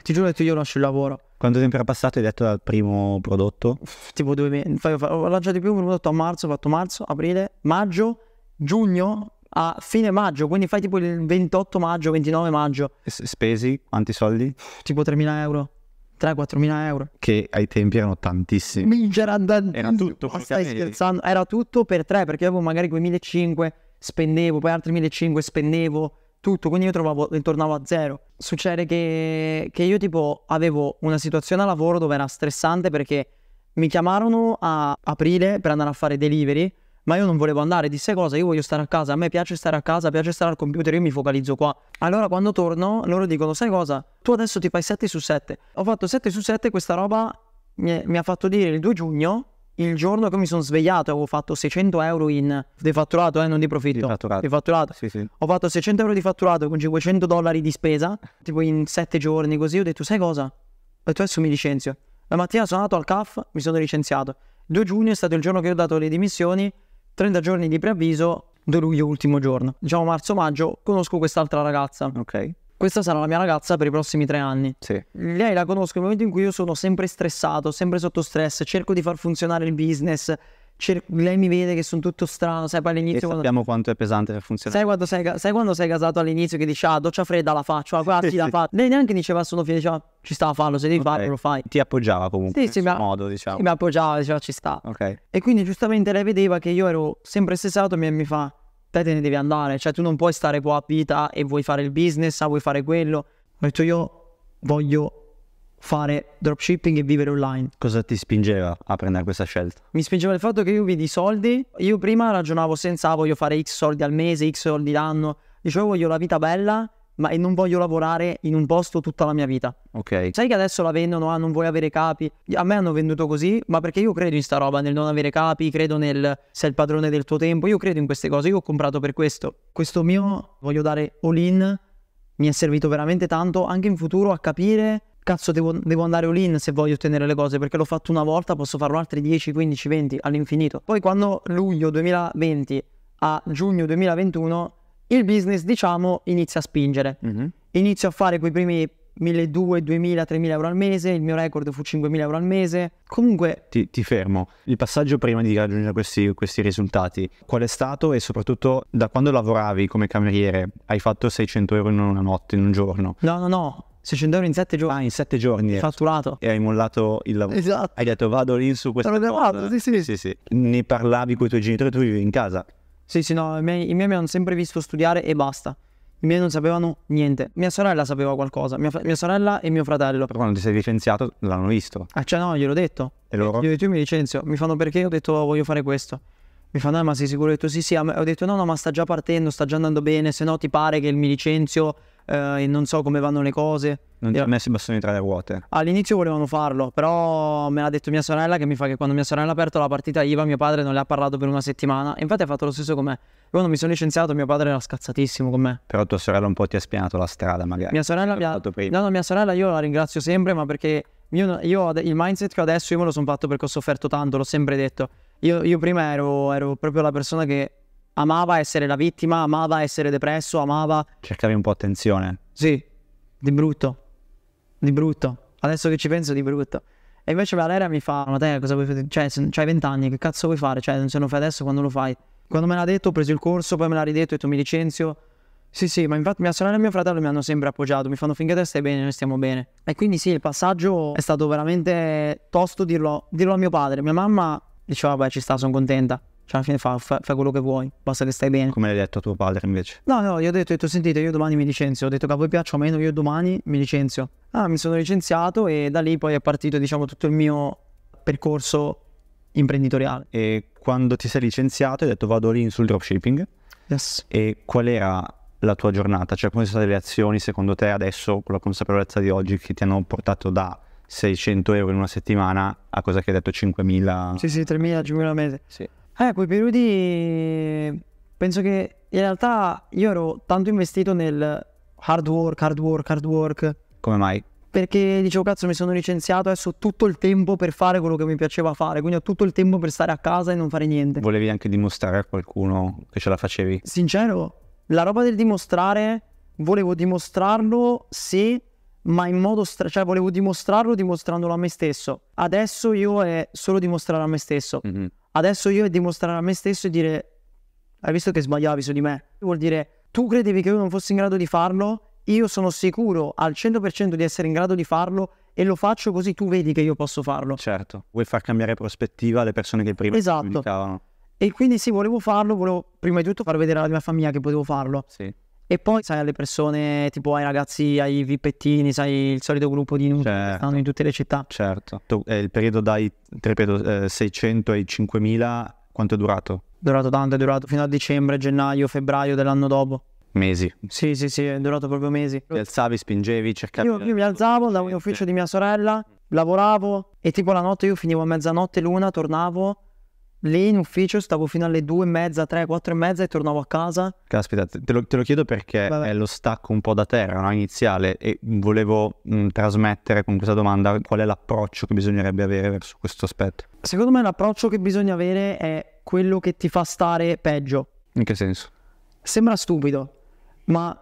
Ti giuro che io lascio il lavoro. Quanto tempo era passato hai detto dal primo prodotto? Tipo due mesi. Ho lanciato il primo prodotto a marzo, ho fatto marzo, aprile, maggio, giugno a fine maggio, quindi fai tipo il 28 maggio, 29 maggio. Spesi quanti soldi? Tipo 3.000 euro. 3-4.000 euro. Che ai tempi erano tantissimi. Minchia, da... era tutto. Ma stai scherzando? Era tutto per tre, perché avevo magari quei 1.500, spendevo, poi altri 1.500 spendevo, tutto, quindi io trovavo, tornavo a zero. Succede che, che io tipo avevo una situazione a lavoro dove era stressante perché mi chiamarono a aprile per andare a fare delivery ma io non volevo andare, disse cosa, io voglio stare a casa, a me piace stare a casa, piace stare al computer, io mi focalizzo qua. Allora quando torno loro dicono, sai cosa, tu adesso ti fai 7 su 7. Ho fatto 7 su 7, questa roba mi, è, mi ha fatto dire il 2 giugno, il giorno che mi sono svegliato, avevo fatto 600 euro in, di fatturato, eh, non di profitto, di fatturato. Di fatturato. Sì, sì. Ho fatto 600 euro di fatturato con 500 dollari di spesa, tipo in 7 giorni così, ho detto, sai cosa, e detto adesso mi licenzio. La mattina sono andato al CAF, mi sono licenziato. 2 giugno è stato il giorno che ho dato le dimissioni 30 giorni di preavviso, 2 luglio ultimo giorno. Diciamo marzo-maggio, conosco quest'altra ragazza. Ok. Questa sarà la mia ragazza per i prossimi tre anni. Sì. Lei la conosco nel momento in cui io sono sempre stressato, sempre sotto stress, cerco di far funzionare il business, cer- cioè, lei mi vede che sono tutto strano, sai, poi all'inizio... E quando... sappiamo quanto è pesante per funzionare. Sai quando sei, sai quando sei casato all'inizio che dici, ah, doccia fredda la faccio, ah, guarda, la faccio. Lei neanche diceva solo fine, diceva, ci sta a farlo, se devi okay. farlo lo fai. Ti appoggiava comunque, sì, in sì, questo mi... modo, diciamo. Sì, mi appoggiava, diceva, ci sta. Ok. E quindi giustamente lei vedeva che io ero sempre stressato e mi, mi fa, te te ne devi andare, cioè tu non puoi stare qua a vita e vuoi fare il business, ah, vuoi fare quello. Ho detto io voglio fare dropshipping e vivere online. Cosa ti spingeva a prendere questa scelta? Mi spingeva il fatto che io vidi soldi. Io prima ragionavo senza ah, voglio fare X soldi al mese, X soldi l'anno. Dicevo oh, voglio la vita bella, ma e non voglio lavorare in un posto tutta la mia vita. Ok. Sai che adesso la vendono, ah, non vuoi avere capi. A me hanno venduto così, ma perché io credo in sta roba, nel non avere capi, credo nel sei il padrone del tuo tempo, io credo in queste cose, io ho comprato per questo. Questo mio voglio dare all in, mi è servito veramente tanto anche in futuro a capire cazzo devo, devo andare all'in se voglio ottenere le cose perché l'ho fatto una volta, posso farlo altri 10, 15, 20 all'infinito. Poi quando luglio 2020 a giugno 2021 il business diciamo inizia a spingere, mm-hmm. inizio a fare quei primi 1.200, 2.000, 3.000 euro al mese, il mio record fu 5.000 euro al mese. Comunque... Ti, ti fermo, il passaggio prima di raggiungere questi, questi, risultati, qual è stato e soprattutto da quando lavoravi come cameriere hai fatto 600 euro in una notte, in un giorno? No, no, no, 600 euro in 7 giorni? Ah, in 7 giorni. Eh. Fatturato. E hai mollato il lavoro. Esatto. Hai detto vado lì su questa. Sono sì, sì. sì, sì. Ne parlavi con i tuoi genitori, tu vivi in casa. Sì, sì, no, i miei, i miei mi hanno sempre visto studiare e basta. I miei non sapevano niente. Mia sorella sapeva qualcosa, mia, mia sorella e mio fratello. Però quando ti sei licenziato l'hanno visto. Ah, cioè no, gliel'ho detto. E loro? Io ho detto, io mi licenzio. Mi fanno perché? Ho detto, oh, voglio fare questo. Mi fanno, ah, ma sei sicuro? Ho detto, sì, sì. Ho detto, no, no, ma sta già partendo, sta già andando bene. Se no ti pare che mi licenzio eh, e non so come vanno le cose. Non ti ha messo i bastoni tra le ruote? All'inizio volevano farlo, però me l'ha detto mia sorella che mi fa che quando mia sorella ha aperto la partita IVA mio padre non le ha parlato per una settimana infatti ha fatto lo stesso con me. Quando mi sono licenziato mio padre era scazzatissimo con me. Però tua sorella un po' ti ha spianato la strada magari. Mia sorella, mia... No, no, mia sorella io la ringrazio sempre ma perché io, io, il mindset che ho adesso io me lo sono fatto perché ho sofferto tanto, l'ho sempre detto. Io, io prima ero, ero proprio la persona che amava essere la vittima, amava essere depresso, amava... Cercavi un po' attenzione. Sì, di brutto, di brutto. Adesso che ci penso, di brutto. E invece Valeria mi fa, ma te cosa vuoi fare? Cioè, se, c'hai vent'anni, che cazzo vuoi fare? Cioè, se non fai adesso, quando lo fai? Quando me l'ha detto, ho preso il corso, poi me l'ha ridetto, ho detto mi licenzio. Sì, sì, ma infatti mia sorella e mio fratello mi hanno sempre appoggiato, mi fanno finché te stai bene, noi stiamo bene. E quindi sì, il passaggio è stato veramente tosto dirlo, dirlo a mio padre. Mia mamma diceva, vabbè, ci sta, sono contenta. Cioè, alla fine fa, fa, fa, quello che vuoi, basta che stai bene. Come l'hai detto a tuo padre invece? No, no, io ho detto, detto sentite, io domani mi licenzio. Ho detto che a voi piaccia o meno, io domani mi licenzio. Ah, mi sono licenziato e da lì poi è partito, diciamo, tutto il mio percorso imprenditoriale. E quando ti sei licenziato hai detto vado lì sul dropshipping? Yes. E qual era la tua giornata? Cioè, come sono state le azioni secondo te adesso, con la consapevolezza di oggi, che ti hanno portato da 600 euro in una settimana a cosa che hai detto 5.000? Sì, sì, 3.000, 5.000 al mese. Sì. Eh, ah, quei ecco, periodi penso che in realtà io ero tanto investito nel hard work, hard work, hard work. Come mai? Perché dicevo, cazzo, mi sono licenziato, adesso ho tutto il tempo per fare quello che mi piaceva fare, quindi ho tutto il tempo per stare a casa e non fare niente. Volevi anche dimostrare a qualcuno che ce la facevi? Sincero, la roba del dimostrare, volevo dimostrarlo sì, ma in modo stra- cioè volevo dimostrarlo dimostrandolo a me stesso. Adesso io è solo dimostrare a me stesso. Mm-hmm Adesso io dimostrare a me stesso e dire hai visto che sbagliavi su di me. Vuol dire tu credevi che io non fossi in grado di farlo, io sono sicuro al 100% di essere in grado di farlo e lo faccio così tu vedi che io posso farlo. Certo, vuoi far cambiare prospettiva alle persone che prima esatto. comunicavano. E quindi sì, volevo farlo, volevo prima di tutto far vedere alla mia famiglia che potevo farlo. Sì. E poi, sai, alle persone, tipo ai ragazzi, ai vippettini, sai, il solito gruppo di nutri certo. che stanno in tutte le città. Certo. È eh, il periodo dai, ripeto, eh, 600 ai 5000, quanto è durato? Durato tanto, è durato fino a dicembre, gennaio, febbraio dell'anno dopo. Mesi. Sì, sì, sì, è durato proprio mesi. Ti alzavi, spingevi, cercavi. Io, io mi alzavo, andavo in ufficio di mia sorella, lavoravo e tipo la notte io finivo a mezzanotte, l'una, tornavo lì in ufficio stavo fino alle due e mezza, tre, quattro e mezza e tornavo a casa. Caspita, te lo, te lo chiedo perché Vabbè. è lo stacco un po' da terra, no? iniziale, e volevo mh, mm, trasmettere con questa domanda qual è l'approccio che bisognerebbe avere verso questo aspetto. Secondo me l'approccio che bisogna avere è quello che ti fa stare peggio. In che senso? Sembra stupido, ma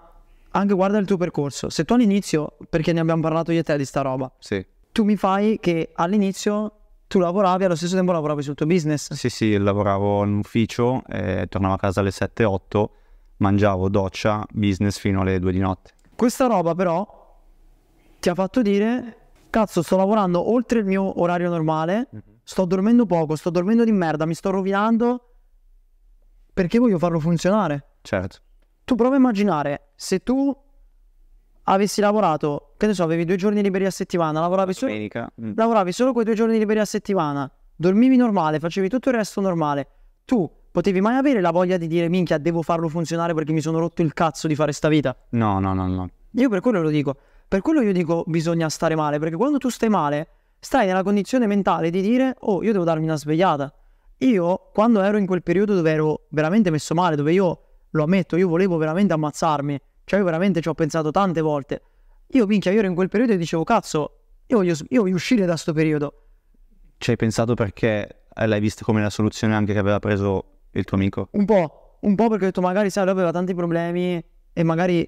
anche guarda il tuo percorso. Se tu all'inizio, perché ne abbiamo parlato io e te di sta roba, sì. tu mi fai che all'inizio tu lavoravi allo stesso tempo lavoravi sul tuo business? Sì, sì, lavoravo in ufficio, eh, tornavo a casa alle 7-8, mangiavo, doccia, business fino alle 2 di notte. Questa roba però ti ha fatto dire, cazzo, sto lavorando oltre il mio orario normale, mm-hmm. sto dormendo poco, sto dormendo di merda, mi sto rovinando, perché voglio farlo funzionare. Certo. Tu prova a immaginare, se tu avessi lavorato, che ne so, avevi due giorni liberi a settimana, lavoravi solo, mm. lavoravi solo quei due giorni liberi a settimana, dormivi normale, facevi tutto il resto normale, tu potevi mai avere la voglia di dire minchia, devo farlo funzionare perché mi sono rotto il cazzo di fare sta vita? No, no, no, no. Io per quello lo dico, per quello io dico bisogna stare male, perché quando tu stai male, stai nella condizione mentale di dire oh, io devo darmi una svegliata. Io quando ero in quel periodo dove ero veramente messo male, dove io lo ammetto, io volevo veramente ammazzarmi, cioè, io veramente ci ho pensato tante volte. Io, minchia, io ero in quel periodo e dicevo, cazzo, io voglio, io voglio uscire da questo periodo. Ci hai pensato perché l'hai vista come la soluzione anche che aveva preso il tuo amico? Un po', un po' perché ho detto, magari, sai, lui aveva tanti problemi e magari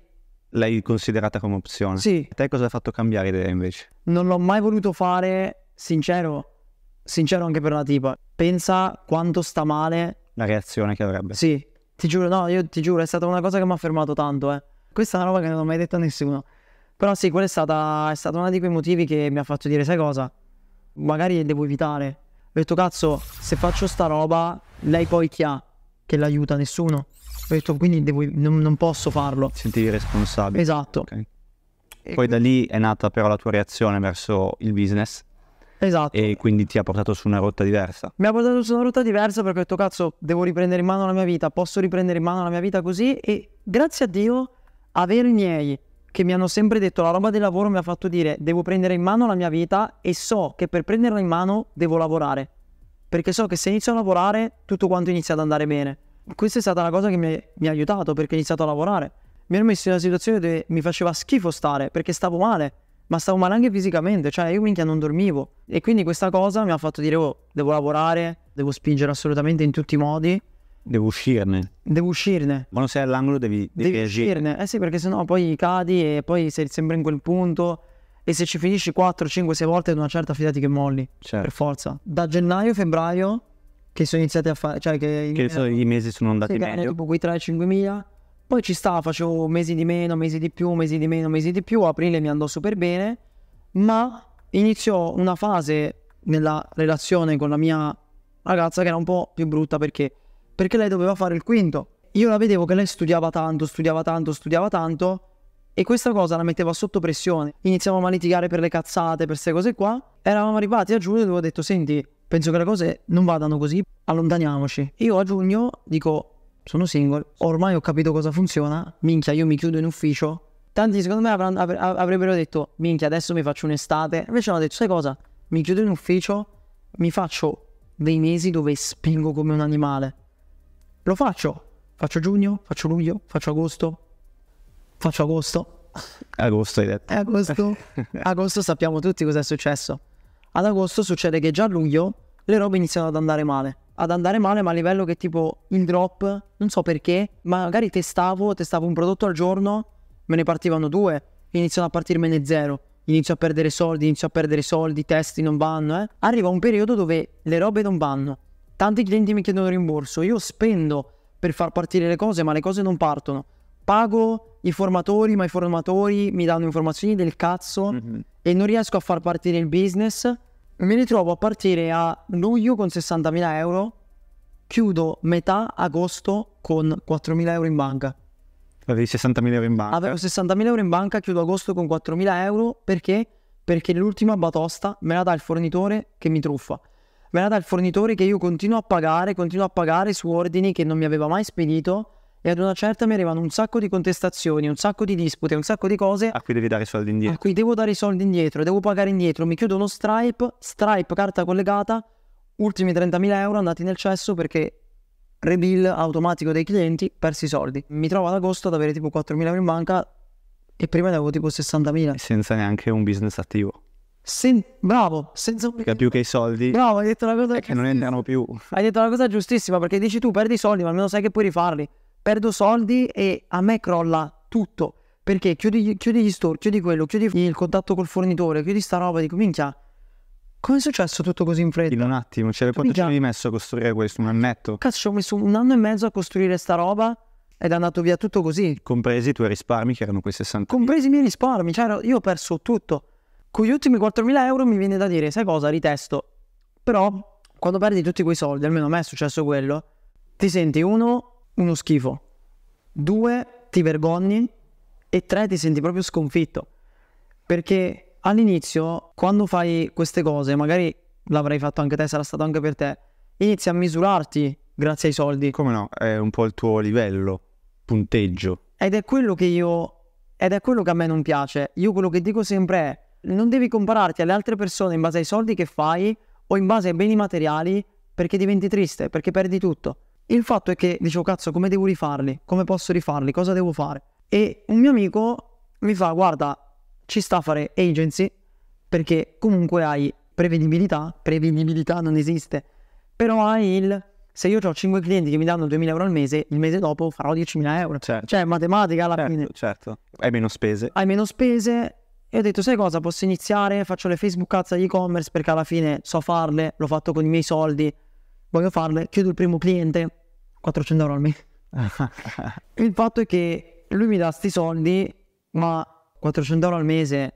l'hai considerata come opzione. Sì. A te cosa ha fatto cambiare idea invece? Non l'ho mai voluto fare, sincero, sincero anche per una tipa. Pensa quanto sta male. La reazione che avrebbe. Sì, ti giuro, no, io ti giuro, è stata una cosa che mi ha fermato tanto, eh. Questa è una roba che non ho mai detto a nessuno. Però sì, quello è, stata, è stato uno di quei motivi che mi ha fatto dire, sai cosa? Magari devo evitare. Ho detto, cazzo, se faccio sta roba, lei poi chi ha? Che l'aiuta? Nessuno. Ho detto, quindi devo, non, non, posso farlo. Sentivi responsabile. Esatto. Okay. E... Poi da lì è nata però la tua reazione verso il business. Esatto. E quindi ti ha portato su una rotta diversa. Mi ha portato su una rotta diversa perché ho detto, cazzo, devo riprendere in mano la mia vita, posso riprendere in mano la mia vita così e grazie a Dio avere i miei che mi hanno sempre detto la roba del lavoro mi ha fatto dire devo prendere in mano la mia vita e so che per prenderla in mano devo lavorare. Perché so che se inizio a lavorare tutto quanto inizia ad andare bene. Questa è stata la cosa che mi, mi ha aiutato perché ho iniziato a lavorare. Mi ero messo in una situazione dove mi faceva schifo stare perché stavo male, ma stavo male anche fisicamente, cioè io minchia non dormivo. E quindi questa cosa mi ha fatto dire oh, devo lavorare, devo spingere assolutamente in tutti i modi Devo uscirne. Devo uscirne. Quando sei all'angolo, devi, devi, devi uscirne. Eh sì, perché sennò poi cadi e poi sei sempre in quel punto. E se ci finisci 4, 5, 6 volte ad una certa, fidati che molli. Certo. Per forza. Da gennaio, febbraio, che sono iniziati a fare. Cioè, che, che so, i mesi sono andati sì, meglio. Tipo quei 3-5 mila. Poi ci sta, facevo mesi di meno, mesi di più, mesi di meno, mesi di più. Aprile mi andò super bene. Ma iniziò una fase nella relazione con la mia ragazza che era un po' più brutta perché perché lei doveva fare il quinto. Io la vedevo che lei studiava tanto, studiava tanto, studiava tanto e questa cosa la metteva sotto pressione. Iniziavamo a litigare per le cazzate, per queste cose qua. Eravamo arrivati a giugno dove ho detto, senti, penso che le cose non vadano così, allontaniamoci. Io a giugno dico, sono single, ormai ho capito cosa funziona, minchia, io mi chiudo in ufficio. Tanti secondo me avranno, avre, avrebbero detto, minchia, adesso mi faccio un'estate. Invece hanno detto, sai cosa? Mi chiudo in ufficio, mi faccio dei mesi dove spingo come un animale. Lo faccio. Faccio giugno, faccio luglio, faccio agosto, faccio agosto. Agosto hai detto. Agosto. agosto sappiamo tutti cosa è successo. Ad agosto succede che già a luglio le robe iniziano ad andare male. Ad andare male, ma a livello che tipo il drop, non so perché, ma magari testavo, testavo un prodotto al giorno, me ne partivano due, iniziano a partirmene zero. Inizio a perdere soldi, inizio a perdere soldi, testi non vanno, eh. Arriva un periodo dove le robe non vanno Tanti clienti mi chiedono rimborso, io spendo per far partire le cose, ma le cose non partono. Pago i formatori, ma i formatori mi danno informazioni del cazzo mm-hmm. e non riesco a far partire il business. Mi ritrovo a partire a luglio con 60.000 euro, chiudo metà agosto con 4.000 euro in banca. Avevi 60.000 euro in banca? Avevo 60.000 euro in banca, chiudo agosto con 4.000 euro perché? Perché l'ultima batosta me la dà il fornitore che mi truffa me la dà il fornitore che io continuo a pagare, continuo a pagare su ordini che non mi aveva mai spedito e ad una certa mi arrivano un sacco di contestazioni, un sacco di dispute, un sacco di cose. A cui devi dare i soldi indietro. A cui devo dare i soldi indietro, devo pagare indietro, mi chiudo uno Stripe, Stripe carta collegata, ultimi 30.000 euro andati nel cesso perché rebill automatico dei clienti, persi i soldi. Mi trovo ad agosto ad avere tipo 4.000 euro in banca e prima ne avevo tipo 60.000. Senza neanche un business attivo. Sen- bravo, senza un più che i soldi. Bravo, hai detto la cosa che non entrano più. Hai detto la cosa giustissima perché dici tu perdi i soldi, ma almeno sai che puoi rifarli. Perdo soldi e a me crolla tutto. Perché chiudi, chiudi gli store, chiudi quello, chiudi il contatto col fornitore, chiudi sta roba, dico minchia. Come è successo tutto così in fretta? In un attimo, cioè, quanto ci avevi messo a costruire questo? Un annetto? Cazzo, ci ho messo un anno e mezzo a costruire sta roba ed è andato via tutto così. Compresi i tuoi risparmi che erano quei 60. Compresi i miei risparmi, cioè io ho perso tutto con gli ultimi 4.000 euro mi viene da dire, sai cosa, ritesto. Però quando perdi tutti quei soldi, almeno a me è successo quello, ti senti uno, uno schifo, due, ti vergogni e tre, ti senti proprio sconfitto. Perché all'inizio, quando fai queste cose, magari l'avrai fatto anche te, sarà stato anche per te, inizi a misurarti grazie ai soldi. Come no? È un po' il tuo livello, punteggio. Ed è quello che io... Ed è quello che a me non piace. Io quello che dico sempre è non devi compararti alle altre persone in base ai soldi che fai o in base ai beni materiali perché diventi triste, perché perdi tutto. Il fatto è che dicevo cazzo come devo rifarli, come posso rifarli, cosa devo fare? E un mio amico mi fa guarda ci sta a fare agency perché comunque hai prevedibilità, prevedibilità non esiste, però hai il se io ho 5 clienti che mi danno 2.000 euro al mese, il mese dopo farò 10.000 euro. Certo. Cioè matematica alla certo, fine. Certo, hai meno spese. Hai meno spese, e ho detto, sai cosa, posso iniziare, faccio le Facebook ads di e-commerce perché alla fine so farle, l'ho fatto con i miei soldi, voglio farle, chiudo il primo cliente, 400 euro al mese. il fatto è che lui mi dà questi soldi, ma 400 euro al mese,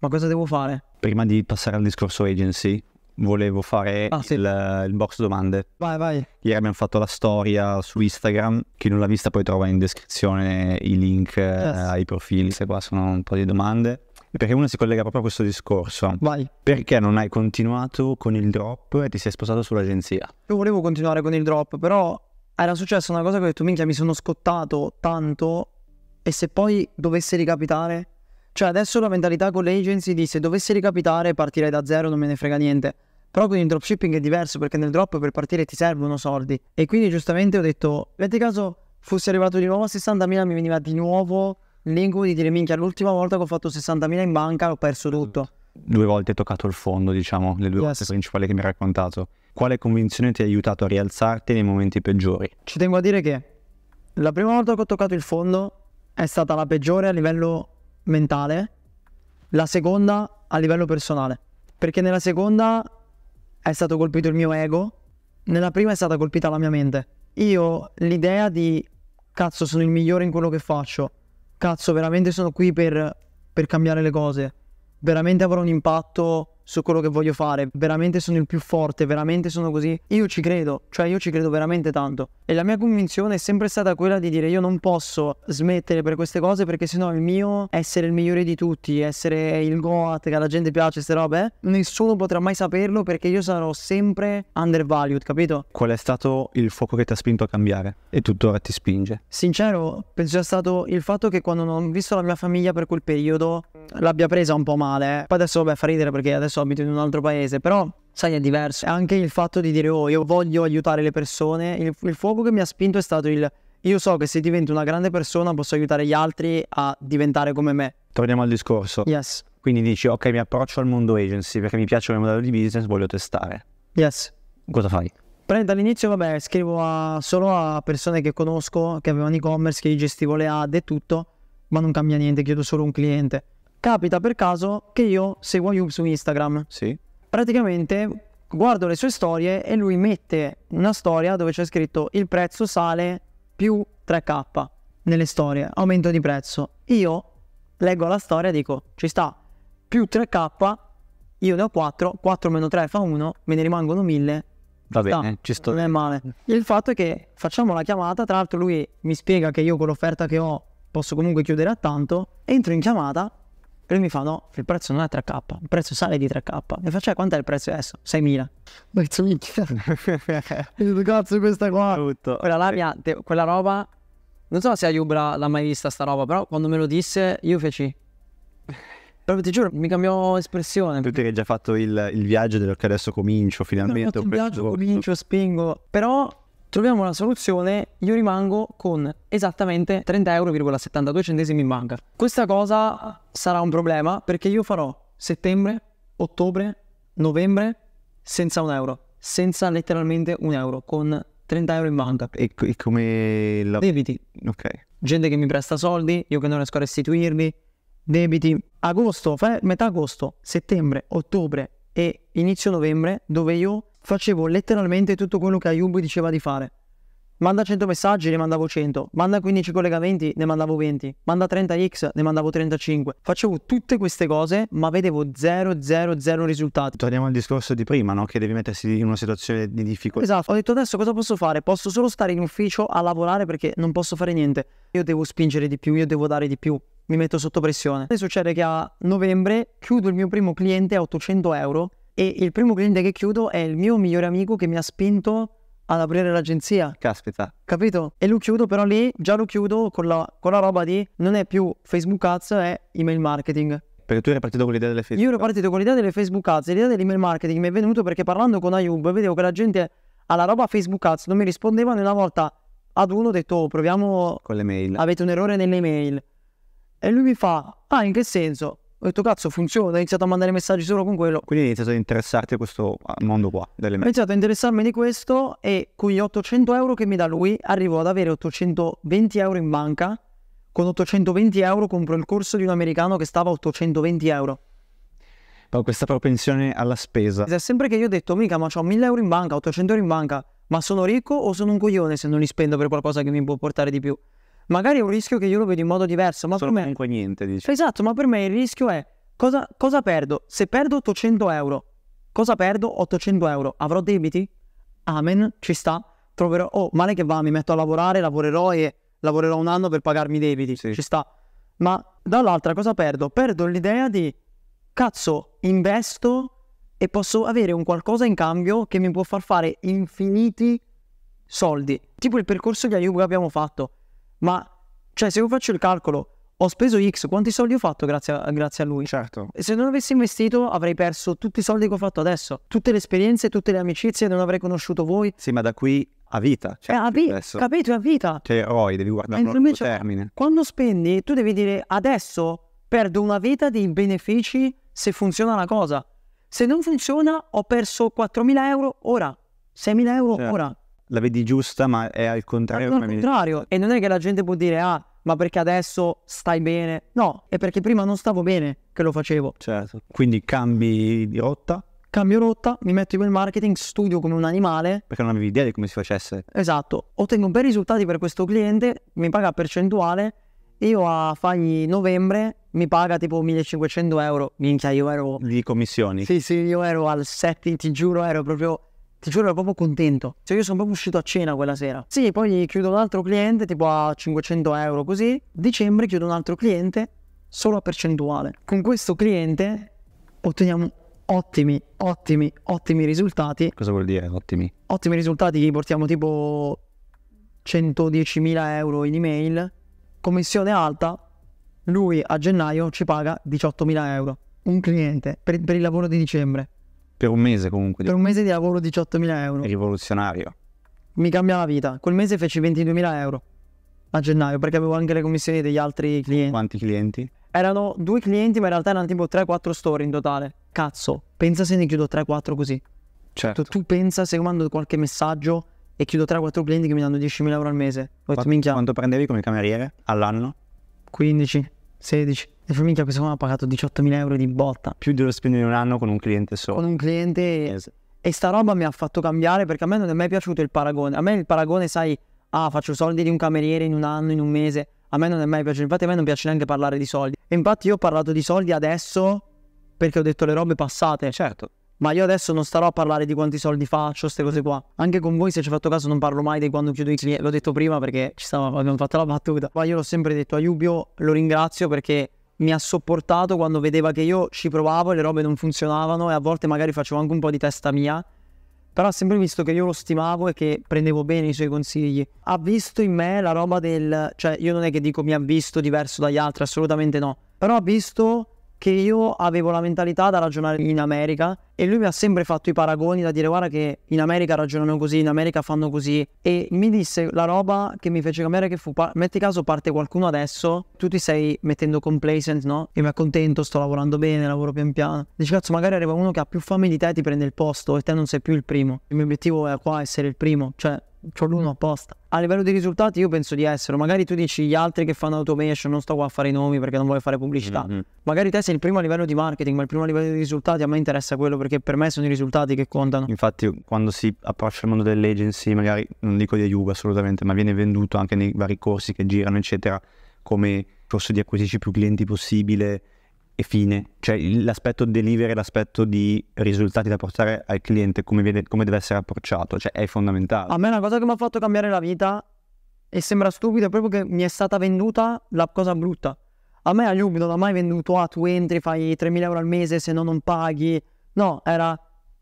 ma cosa devo fare? Prima di passare al discorso agency, volevo fare ah, sì. il, il, box domande. Vai, vai. Ieri abbiamo fatto la storia su Instagram. Chi non l'ha vista poi trova in descrizione i link yes. eh, ai profili. se qua sono un po' di domande. Perché uno si collega proprio a questo discorso. Vai. Perché non hai continuato con il drop e ti sei sposato sull'agenzia? Io volevo continuare con il drop, però era successa una cosa che ho detto, minchia, mi sono scottato tanto e se poi dovesse ricapitare? Cioè adesso la mentalità con l'agency di se dovesse ricapitare partirei da zero, non me ne frega niente. Però con il dropshipping è diverso perché nel drop per partire ti servono soldi. E quindi giustamente ho detto, metti caso fossi arrivato di nuovo a 60.000 mi veniva di nuovo l'incubo di dire minchia l'ultima volta che ho fatto 60.000 in banca ho perso tutto. Due volte hai toccato il fondo, diciamo, le due yes. volte principali che mi hai raccontato. Quale convinzione ti ha aiutato a rialzarti nei momenti peggiori? Ci tengo a dire che la prima volta che ho toccato il fondo è stata la peggiore a livello mentale, la seconda a livello personale, perché nella seconda è stato colpito il mio ego, nella prima è stata colpita la mia mente. Io l'idea di cazzo sono il migliore in quello che faccio, cazzo, veramente sono qui per, per cambiare le cose. Veramente avrò un impatto su quello che voglio fare, veramente sono il più forte, veramente sono così, io ci credo, cioè io ci credo veramente tanto. E la mia convinzione è sempre stata quella di dire io non posso smettere per queste cose perché sennò il mio essere il migliore di tutti, essere il Goat che alla gente piace, queste robe, nessuno potrà mai saperlo perché io sarò sempre undervalued, capito? Qual è stato il fuoco che ti ha spinto a cambiare e tuttora ti spinge? Sincero, penso sia stato il fatto che quando non ho visto la mia famiglia per quel periodo l'abbia presa un po' male. Eh. Poi adesso vabbè fa ridere perché adesso so, abito in un altro paese, però sai è diverso. Anche il fatto di dire oh io voglio aiutare le persone, il, il fuoco che mi ha spinto è stato il io so che se divento una grande persona posso aiutare gli altri a diventare come me. Torniamo al discorso. Yes. Quindi dici ok mi approccio al mondo agency perché mi piace il modello di business, voglio testare. Yes. Cosa fai? Prendo all'inizio, vabbè, scrivo a, solo a persone che conosco, che avevano e-commerce, che gestivo le ad e tutto, ma non cambia niente, chiedo solo un cliente capita per caso che io seguo Ayub su Instagram. Sì. Praticamente guardo le sue storie e lui mette una storia dove c'è scritto il prezzo sale più 3k nelle storie, aumento di prezzo. Io leggo la storia e dico ci sta più 3k, io ne ho 4, 4 meno 3 fa 1, me ne rimangono 1000. Va sta, bene, eh, ci sto. Non è male. Il fatto è che facciamo la chiamata, tra l'altro lui mi spiega che io con l'offerta che ho posso comunque chiudere a tanto, entro in chiamata lui mi fa: No, il prezzo non è 3K, il prezzo sale di 3K. E faccio: Quanto è il prezzo adesso? 6.000. Prezzo minchia. cazzo, questa qua. Tutto. Quella labia, te, quella roba. Non so se a l'ha mai vista sta roba, però quando me lo disse, io feci. Proprio ti giuro, mi cambiò espressione. Tu ti hai già fatto il, il viaggio dello che adesso comincio finalmente. Ho fatto il viaggio, comincio, spingo. Però troviamo una soluzione, io rimango con esattamente 30,72 euro in banca. Questa cosa sarà un problema perché io farò settembre, ottobre, novembre senza un euro, senza letteralmente un euro, con 30 euro in banca. E, e come la... Debiti. Ok. Gente che mi presta soldi, io che non riesco a restituirli, debiti. Agosto, metà agosto, settembre, ottobre e inizio novembre, dove io facevo letteralmente tutto quello che Ayub diceva di fare. Manda 100 messaggi, ne mandavo 100. Manda 15 collegamenti, ne mandavo 20. Manda 30x, ne mandavo 35. Facevo tutte queste cose, ma vedevo 0, 0, 0 risultati. Torniamo al discorso di prima, no? Che devi mettersi in una situazione di difficoltà. Esatto, ho detto adesso cosa posso fare? Posso solo stare in ufficio a lavorare perché non posso fare niente. Io devo spingere di più, io devo dare di più. Mi metto sotto pressione. E succede che a novembre chiudo il mio primo cliente a 800 euro e il primo cliente che chiudo è il mio migliore amico che mi ha spinto ad aprire l'agenzia. Caspita. Capito? E lo chiudo, però lì già lo chiudo con la, con la roba di non è più Facebook Ads, è email marketing. Perché tu eri partito con l'idea delle Facebook Io ero partito con l'idea delle Facebook Ads, l'idea dell'email marketing mi è venuto perché parlando con Ayub vedevo che la gente alla roba Facebook Ads non mi rispondevano una volta ad uno ho detto oh, proviamo con le mail. Avete un errore nelle mail. E lui mi fa "Ah, in che senso?" Ho detto cazzo funziona, ho iniziato a mandare messaggi solo con quello. Quindi hai iniziato ad interessarti a questo mondo qua delle Ho iniziato a interessarmi di questo e con gli 800 euro che mi dà lui arrivo ad avere 820 euro in banca. Con 820 euro compro il corso di un americano che stava a 820 euro. Ho questa propensione alla spesa. È sempre che io ho detto mica ma ho 1000 euro in banca, 800 euro in banca, ma sono ricco o sono un coglione se non li spendo per qualcosa che mi può portare di più? magari è un rischio che io lo vedo in modo diverso, ma Sono per me... comunque niente, dici. Esatto, ma per me il rischio è cosa, cosa perdo? Se perdo 800 euro, cosa perdo? 800 euro, avrò debiti? Amen, ci sta, troverò... Oh, male che va, mi metto a lavorare, lavorerò e lavorerò un anno per pagarmi i debiti, sì. ci sta. Ma dall'altra cosa perdo? Perdo l'idea di, cazzo, investo e posso avere un qualcosa in cambio che mi può far fare infiniti soldi. Tipo il percorso che a Yuga abbiamo fatto ma cioè se io faccio il calcolo, ho speso X, quanti soldi ho fatto grazie a, grazie a lui? Certo. E se non avessi investito avrei perso tutti i soldi che ho fatto adesso, tutte le esperienze, tutte le amicizie, non avrei conosciuto voi. Sì, ma da qui a vita. Eh, cioè, eh, a vi- capito, è a vita. Cioè, ROI, devi guardare a lungo termine. Quando spendi, tu devi dire adesso perdo una vita di benefici se funziona la cosa. Se non funziona, ho perso 4.000 euro ora, 6.000 euro certo. ora la vedi giusta, ma è al contrario. È al contrario. E non è che la gente può dire, ah, ma perché adesso stai bene? No, è perché prima non stavo bene che lo facevo. Certo. Quindi cambi di rotta? Cambio rotta, mi metto in quel marketing, studio come un animale. Perché non avevi idea di come si facesse. Esatto. Ottengo bei risultati per questo cliente, mi paga percentuale. Io a fagli novembre mi paga tipo 1500 euro. Minchia, io ero. Di commissioni? Sì, sì, io ero al 7, ti giuro, ero proprio ti giuro ero proprio contento. Cioè io sono proprio uscito a cena quella sera. Sì, poi chiudo un altro cliente tipo a 500 euro così. Dicembre chiudo un altro cliente solo a percentuale. Con questo cliente otteniamo ottimi, ottimi, ottimi risultati. Cosa vuol dire ottimi? Ottimi risultati gli portiamo tipo 110.000 euro in email, commissione alta, lui a gennaio ci paga 18.000 euro. Un cliente per, per il lavoro di dicembre. Per un mese comunque. Per un mese di lavoro 18.000 euro. Rivoluzionario. Mi cambia la vita. Quel mese feci 22.000 euro a gennaio perché avevo anche le commissioni degli altri clienti. Quanti clienti? Erano due clienti ma in realtà erano tipo 3-4 store in totale. Cazzo, pensa se ne chiudo 3-4 così. Certo. Tu, tu pensa se mando qualche messaggio e chiudo 3-4 clienti che mi danno 10.000 euro al mese. Ho detto, Quanto, quanto prendevi come cameriere all'anno? 15, 16. E famiglia questo qua ha pagato 18.000 euro di botta. Più dello spendere in un anno con un cliente solo. Con un cliente. Yes. E sta roba mi ha fatto cambiare perché a me non è mai piaciuto il paragone. A me il paragone, sai, ah, faccio soldi di un cameriere in un anno, in un mese. A me non è mai piaciuto. Infatti, a me non piace neanche parlare di soldi. E infatti, io ho parlato di soldi adesso perché ho detto le robe passate. Certo. Ma io adesso non starò a parlare di quanti soldi faccio, queste cose qua. Anche con voi, se ci ho fatto caso, non parlo mai di quando chiudo i clienti. L'ho detto prima perché ci stavamo, abbiamo fatto la battuta. Ma io l'ho sempre detto a Yubio, lo ringrazio perché mi ha sopportato quando vedeva che io ci provavo e le robe non funzionavano e a volte magari facevo anche un po' di testa mia, però ha sempre visto che io lo stimavo e che prendevo bene i suoi consigli. Ha visto in me la roba del... cioè io non è che dico mi ha visto diverso dagli altri, assolutamente no, però ha visto che io avevo la mentalità da ragionare in America e lui mi ha sempre fatto i paragoni da dire guarda che in America ragionano così, in America fanno così e mi disse la roba che mi fece cambiare che fu pa- metti caso parte qualcuno adesso, tu ti stai mettendo complacent, no? Io mi accontento, sto lavorando bene, lavoro pian piano. Dici cazzo magari arriva uno che ha più fame di te e ti prende il posto e te non sei più il primo. Il mio obiettivo è qua essere il primo, cioè c'ho l'uno apposta. A livello di risultati io penso di essere, magari tu dici gli altri che fanno automation, non sto qua a fare i nomi perché non voglio fare pubblicità. Mm-hmm. Magari te sei il primo a livello di marketing, ma il primo a livello di risultati a me interessa quello perché per me sono i risultati che contano. Infatti quando si approccia al mondo dell'agency, magari non dico di Ayuba assolutamente, ma viene venduto anche nei vari corsi che girano, eccetera, come corso di acquisire più clienti possibile, e fine, cioè l'aspetto delivery, l'aspetto di risultati da portare al cliente, come, viene, come deve essere approcciato, cioè è fondamentale. A me una cosa che mi ha fatto cambiare la vita, e sembra stupido, è proprio che mi è stata venduta la cosa brutta. A me a Yubi non ha mai venduto, ah tu entri, fai 3.000 euro al mese, se no non paghi. No, era,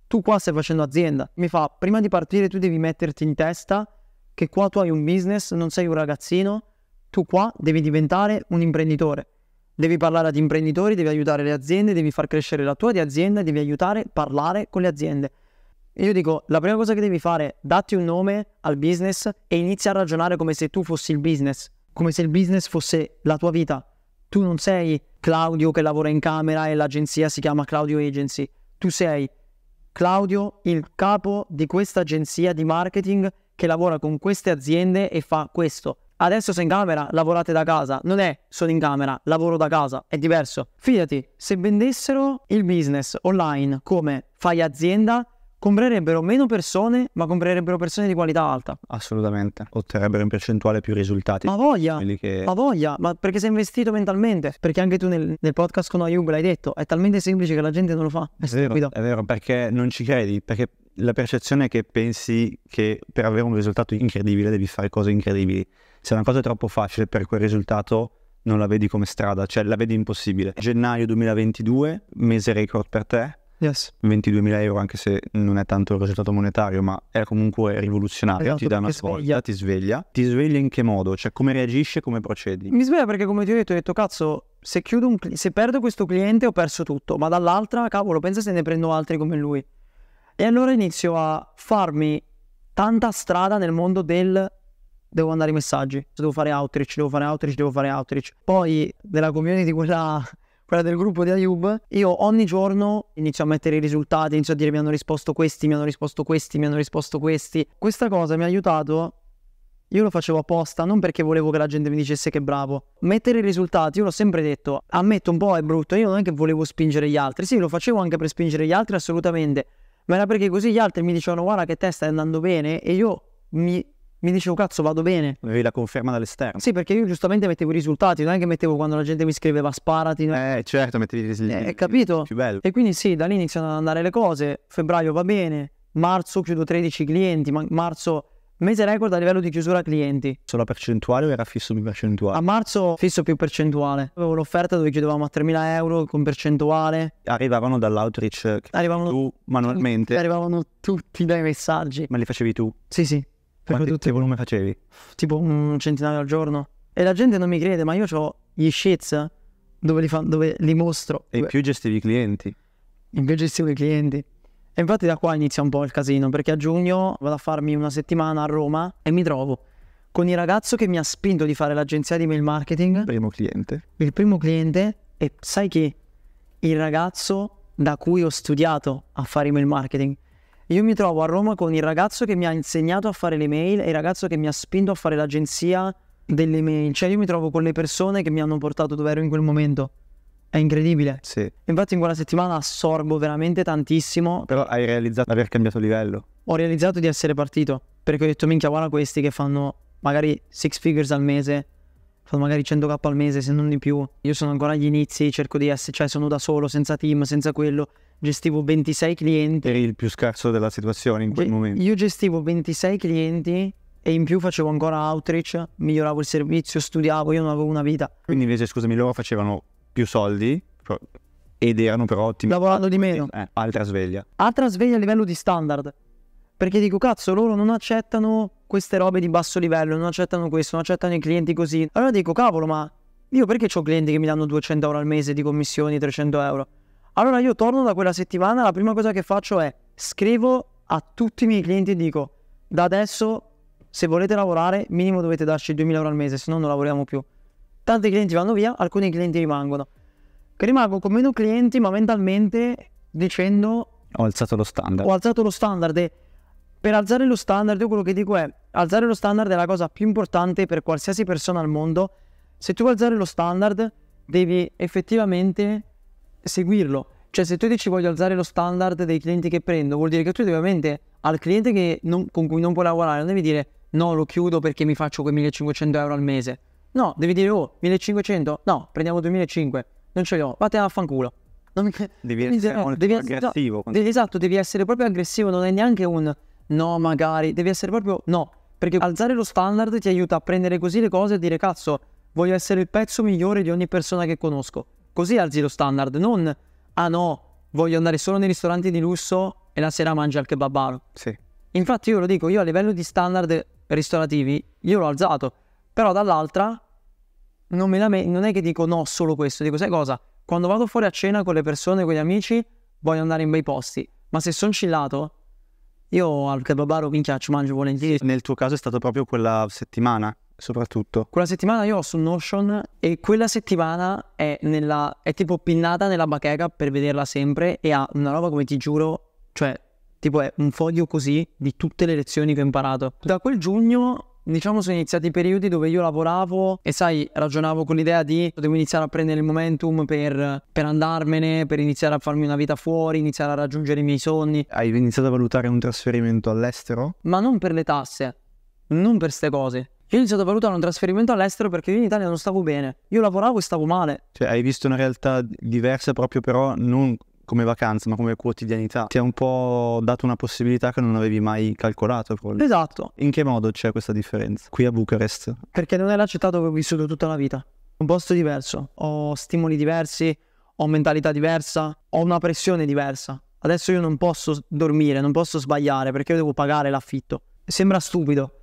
tu qua stai facendo azienda. Mi fa, prima di partire tu devi metterti in testa che qua tu hai un business, non sei un ragazzino, tu qua devi diventare un imprenditore Devi parlare ad imprenditori, devi aiutare le aziende, devi far crescere la tua di azienda, devi aiutare a parlare con le aziende. Io dico, la prima cosa che devi fare, datti un nome al business e inizia a ragionare come se tu fossi il business, come se il business fosse la tua vita. Tu non sei Claudio che lavora in camera e l'agenzia si chiama Claudio Agency. Tu sei Claudio, il capo di questa agenzia di marketing che lavora con queste aziende e fa questo. Adesso sei in camera, lavorate da casa. Non è sono in camera, lavoro da casa, è diverso. Fidati, se vendessero il business online come fai azienda, comprerebbero meno persone, ma comprerebbero persone di qualità alta. Assolutamente, otterrebbero in percentuale più risultati. Ma voglia, che... ma voglia, ma perché sei investito mentalmente? Perché anche tu nel, nel podcast con Ayub l'hai detto, è talmente semplice che la gente non lo fa. È, è vero, è vero, perché non ci credi, perché la percezione è che pensi che per avere un risultato incredibile devi fare cose incredibili se una cosa è troppo facile per quel risultato non la vedi come strada, cioè la vedi impossibile. Gennaio 2022, mese record per te, Yes. 22.000 euro, anche se non è tanto il risultato monetario, ma è comunque rivoluzionario. Esatto, ti dà una svolta, sveglia. ti sveglia. Ti sveglia in che modo? Cioè, come reagisce, come procedi? Mi sveglia perché, come ti ho detto, ho detto, cazzo, se, chiudo un, se perdo questo cliente ho perso tutto, ma dall'altra, cavolo, pensa se ne prendo altri come lui. E allora inizio a farmi tanta strada nel mondo del devo mandare i messaggi, devo fare outreach, devo fare outreach, devo fare outreach. Poi della community, quella, quella del gruppo di Ayub, io ogni giorno inizio a mettere i risultati, inizio a dire mi hanno risposto questi, mi hanno risposto questi, mi hanno risposto questi. Questa cosa mi ha aiutato io lo facevo apposta, non perché volevo che la gente mi dicesse che bravo. Mettere i risultati, io l'ho sempre detto, ammetto un po' è brutto, io non è che volevo spingere gli altri, sì lo facevo anche per spingere gli altri assolutamente, ma era perché così gli altri mi dicevano guarda che te stai andando bene e io mi mi dicevo cazzo vado bene. Avevi la conferma dall'esterno. Sì, perché io giustamente mettevo i risultati, non è che mettevo quando la gente mi scriveva sparati. No? Eh certo, mettevi i risultati. Eh, capito? Più bello. E quindi sì, da lì iniziano ad andare le cose, febbraio va bene, marzo chiudo 13 clienti, ma- marzo mese record a livello di chiusura clienti. Sulla percentuale o era fisso più percentuale? A marzo fisso più percentuale. Avevo l'offerta dove chiudevamo a 3.000 euro con percentuale. Arrivavano dall'outreach arrivavano tu manualmente. Arrivavano tutti dai messaggi. Ma li facevi tu? Sì, sì. Quanti, tutti... tipo volume facevi? Tipo un centinaio al giorno. E la gente non mi crede, ma io ho gli shits dove li, fa, dove li mostro. E in più gestivi i clienti. In più gestivo i clienti. E infatti da qua inizia un po' il casino, perché a giugno vado a farmi una settimana a Roma e mi trovo con il ragazzo che mi ha spinto di fare l'agenzia di mail marketing. Il primo cliente. Il primo cliente e sai chi? il ragazzo da cui ho studiato a fare email marketing. Io mi trovo a Roma con il ragazzo che mi ha insegnato a fare le mail e il ragazzo che mi ha spinto a fare l'agenzia delle mail. Cioè io mi trovo con le persone che mi hanno portato dove ero in quel momento. È incredibile. Sì. Infatti in quella settimana assorbo veramente tantissimo. Però hai realizzato di aver cambiato livello. Ho realizzato di essere partito. Perché ho detto, minchia, guarda questi che fanno magari six figures al mese. Fanno magari 100k al mese, se non di più. Io sono ancora agli inizi, cerco di essere, cioè sono da solo, senza team, senza quello gestivo 26 clienti. Eri il più scarso della situazione in quel Ge- momento. Io gestivo 26 clienti e in più facevo ancora outreach, miglioravo il servizio, studiavo, io non avevo una vita. Quindi invece, scusami, loro facevano più soldi ed erano però ottimi. Lavorando di meno. Eh, altra sveglia. Altra sveglia a livello di standard. Perché dico, cazzo, loro non accettano queste robe di basso livello, non accettano questo, non accettano i clienti così. Allora dico, cavolo, ma io perché ho clienti che mi danno 200 euro al mese di commissioni, 300 euro? Allora io torno da quella settimana, la prima cosa che faccio è scrivo a tutti i miei clienti e dico, da adesso se volete lavorare minimo dovete darci 2000 euro al mese, se no non lavoriamo più. Tanti clienti vanno via, alcuni clienti rimangono. rimango con meno clienti, ma mentalmente dicendo... Ho alzato lo standard. Ho alzato lo standard e per alzare lo standard, io quello che dico è, alzare lo standard è la cosa più importante per qualsiasi persona al mondo. Se tu vuoi alzare lo standard, devi effettivamente seguirlo. Cioè, se tu dici voglio alzare lo standard dei clienti che prendo, vuol dire che tu devi ovviamente al cliente non, con cui non puoi lavorare, non devi dire no, lo chiudo perché mi faccio quei 1500 euro al mese. No, devi dire oh, 1500? No, prendiamo 2500, non ce li ho, vattene a fanculo. Non mi... Devi essere eh, mi... devi aggressivo. No, devi, esatto, devi essere proprio aggressivo, non è neanche un no, magari, devi essere proprio no. Perché alzare lo standard ti aiuta a prendere così le cose e dire cazzo, voglio essere il pezzo migliore di ogni persona che conosco. Così alzi lo standard, non ah no, voglio andare solo nei ristoranti di lusso e la sera mangio al kebabaro. Sì. Infatti io lo dico, io a livello di standard ristorativi, io l'ho alzato, però dall'altra non, me- non è che dico no solo questo, dico sai cosa, quando vado fuori a cena con le persone, con gli amici, voglio andare in bei posti, ma se sono chillato, io al kebabaro minchia ci mangio volentieri. Nel tuo caso è stato proprio quella settimana soprattutto. Quella settimana io ho su Notion e quella settimana è, nella, è tipo pinnata nella bacheca per vederla sempre e ha una roba come ti giuro, cioè tipo è un foglio così di tutte le lezioni che ho imparato. Da quel giugno diciamo sono iniziati i periodi dove io lavoravo e sai ragionavo con l'idea di devo iniziare a prendere il momentum per, per, andarmene per iniziare a farmi una vita fuori iniziare a raggiungere i miei sogni hai iniziato a valutare un trasferimento all'estero? ma non per le tasse non per queste cose io ho iniziato a valutare un trasferimento all'estero perché io in Italia non stavo bene. Io lavoravo e stavo male. Cioè, hai visto una realtà diversa proprio però non come vacanza, ma come quotidianità. Ti ha un po' dato una possibilità che non avevi mai calcolato. Probabilmente. Esatto. In che modo c'è questa differenza qui a Bucarest? Perché non è la città dove ho vissuto tutta la vita. Un posto diverso, ho stimoli diversi, ho mentalità diversa, ho una pressione diversa. Adesso io non posso dormire, non posso sbagliare perché io devo pagare l'affitto. Sembra stupido,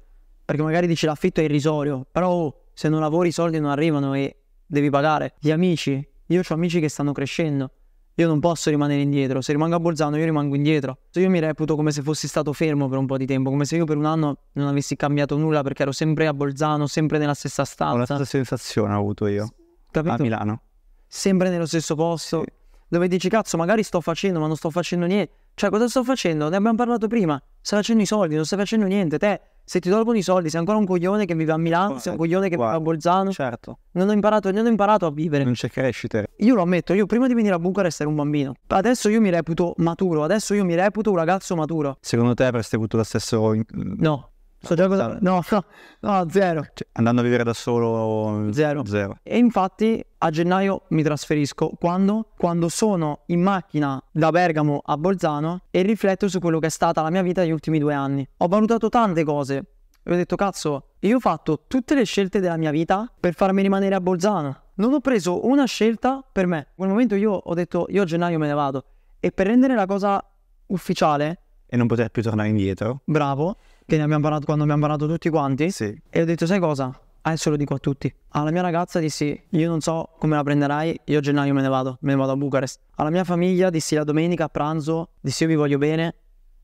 perché magari dici l'affitto è irrisorio, però oh, se non lavori i soldi non arrivano e devi pagare. Gli amici, io ho amici che stanno crescendo, io non posso rimanere indietro, se rimango a Bolzano io rimango indietro. Io mi reputo come se fossi stato fermo per un po' di tempo, come se io per un anno non avessi cambiato nulla perché ero sempre a Bolzano, sempre nella stessa stanza. Ho la stessa sensazione ho avuto io, Capito? a Milano. Sempre nello stesso posto, sì. dove dici cazzo magari sto facendo ma non sto facendo niente. Cioè cosa sto facendo? Ne abbiamo parlato prima, stai facendo i soldi, non stai facendo niente, te se ti tolgono i soldi, sei ancora un coglione che vive a Milano, sei un coglione che vive a Bolzano. Certo. Non ho, imparato, non ho imparato a vivere. Non c'è crescita. Io lo ammetto, io prima di venire a Bucarest ero un bambino. Adesso io mi reputo maturo, adesso io mi reputo un ragazzo maturo. Secondo te avresti avuto lo stesso... No. Sto già cosa... no, no, no, zero. Cioè, andando a vivere da solo, zero. zero. E infatti a gennaio mi trasferisco. Quando? Quando sono in macchina da Bergamo a Bolzano e rifletto su quello che è stata la mia vita negli ultimi due anni. Ho valutato tante cose. E ho detto, cazzo, io ho fatto tutte le scelte della mia vita per farmi rimanere a Bolzano. Non ho preso una scelta per me. In quel momento io ho detto, io a gennaio me ne vado. E per rendere la cosa ufficiale... E non poter più tornare indietro. Bravo che ne abbiamo parlato quando abbiamo parlato tutti quanti. Sì. E ho detto, sai cosa? Adesso ah, lo dico a tutti. Alla mia ragazza dissi, io non so come la prenderai, io a gennaio me ne vado, me ne vado a Bucarest. Alla mia famiglia dissi la domenica a pranzo, dissi io vi voglio bene,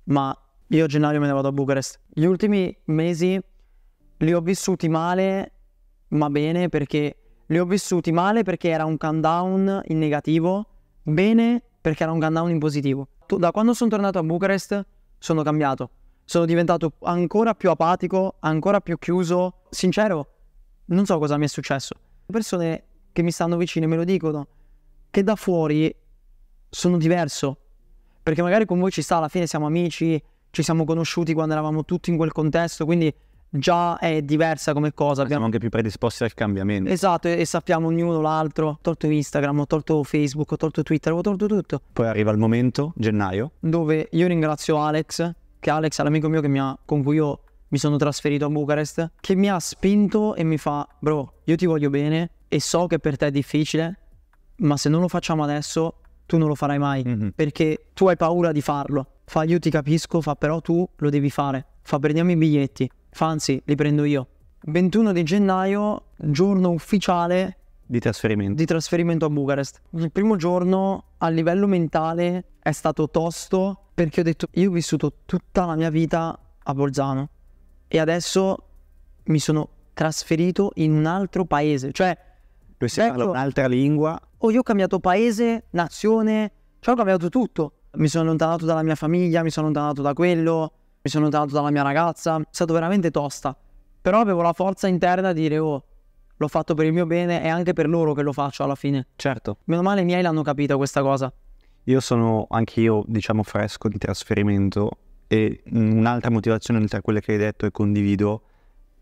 ma io a gennaio me ne vado a Bucarest. Gli ultimi mesi li ho vissuti male, ma bene, perché li ho vissuti male perché era un countdown in negativo, bene perché era un countdown in positivo. Da quando sono tornato a Bucarest sono cambiato sono diventato ancora più apatico, ancora più chiuso. Sincero, non so cosa mi è successo. Le persone che mi stanno vicine me lo dicono, che da fuori sono diverso. Perché magari con voi ci sta, alla fine siamo amici, ci siamo conosciuti quando eravamo tutti in quel contesto, quindi già è diversa come cosa. Abbiamo... Siamo anche più predisposti al cambiamento. Esatto, e, e sappiamo ognuno l'altro. Ho tolto Instagram, ho tolto Facebook, ho tolto Twitter, ho tolto tutto. Poi arriva il momento, gennaio. Dove io ringrazio Alex che è Alex, l'amico mio ha, con cui io mi sono trasferito a Bucarest, che mi ha spinto e mi fa, bro, io ti voglio bene e so che per te è difficile, ma se non lo facciamo adesso, tu non lo farai mai, mm-hmm. perché tu hai paura di farlo. Fa, io ti capisco, fa, però tu lo devi fare. Fa, prendiamo i biglietti. Fa, anzi, li prendo io. 21 di gennaio, giorno ufficiale di trasferimento. Di trasferimento a Bucarest. Il primo giorno a livello mentale è stato tosto perché ho detto io ho vissuto tutta la mia vita a Bolzano e adesso mi sono trasferito in un altro paese, cioè dove si parla ecco, un'altra lingua. Oh, io ho cambiato paese, nazione, cioè ho cambiato tutto. Mi sono allontanato dalla mia famiglia, mi sono allontanato da quello, mi sono allontanato dalla mia ragazza, è stato veramente tosta. Però avevo la forza interna di dire "Oh, l'ho fatto per il mio bene e anche per loro che lo faccio alla fine". Certo. Meno male i miei l'hanno capita questa cosa. Io sono anch'io, diciamo, fresco di trasferimento e un'altra motivazione tra quelle che hai detto e condivido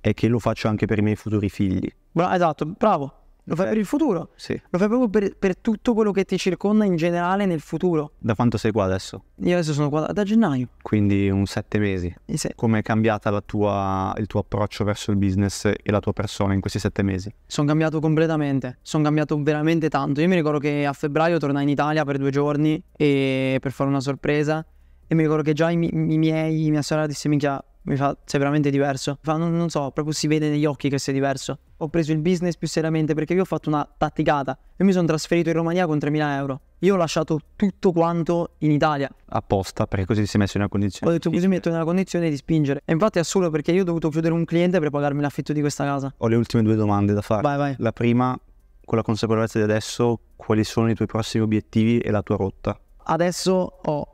è che lo faccio anche per i miei futuri figli. Bra- esatto, bravo lo fai per il futuro. Sì. Lo fai proprio per, per, tutto quello che ti circonda in generale nel futuro. Da quanto sei qua adesso? Io adesso sono qua da gennaio. Quindi un sette mesi. Eh, sì. Come è cambiata tua, il tuo approccio verso il business e la tua persona in questi sette mesi? Sono cambiato completamente. Sono cambiato veramente tanto. Io mi ricordo che a febbraio tornai in Italia per due giorni per fare una sorpresa. E mi ricordo che già i, i miei, mia sorella disse: Minchia, mi fa sei veramente diverso. Fa, non, non, so, proprio si vede negli occhi che sei diverso. Ho preso il business più seriamente perché io ho fatto una tatticata. Io mi sono trasferito in Romania con 3.000 euro. Io ho lasciato tutto quanto in Italia. Apposta, perché così ti sei messo in una condizione. Ho detto così mi metto nella condizione di spingere. E infatti è solo perché io ho dovuto chiudere un cliente per pagarmi l'affitto di questa casa. Ho le ultime due domande da fare. Vai, vai. La prima, con la consapevolezza di adesso, quali sono i tuoi prossimi obiettivi e la tua rotta? Adesso ho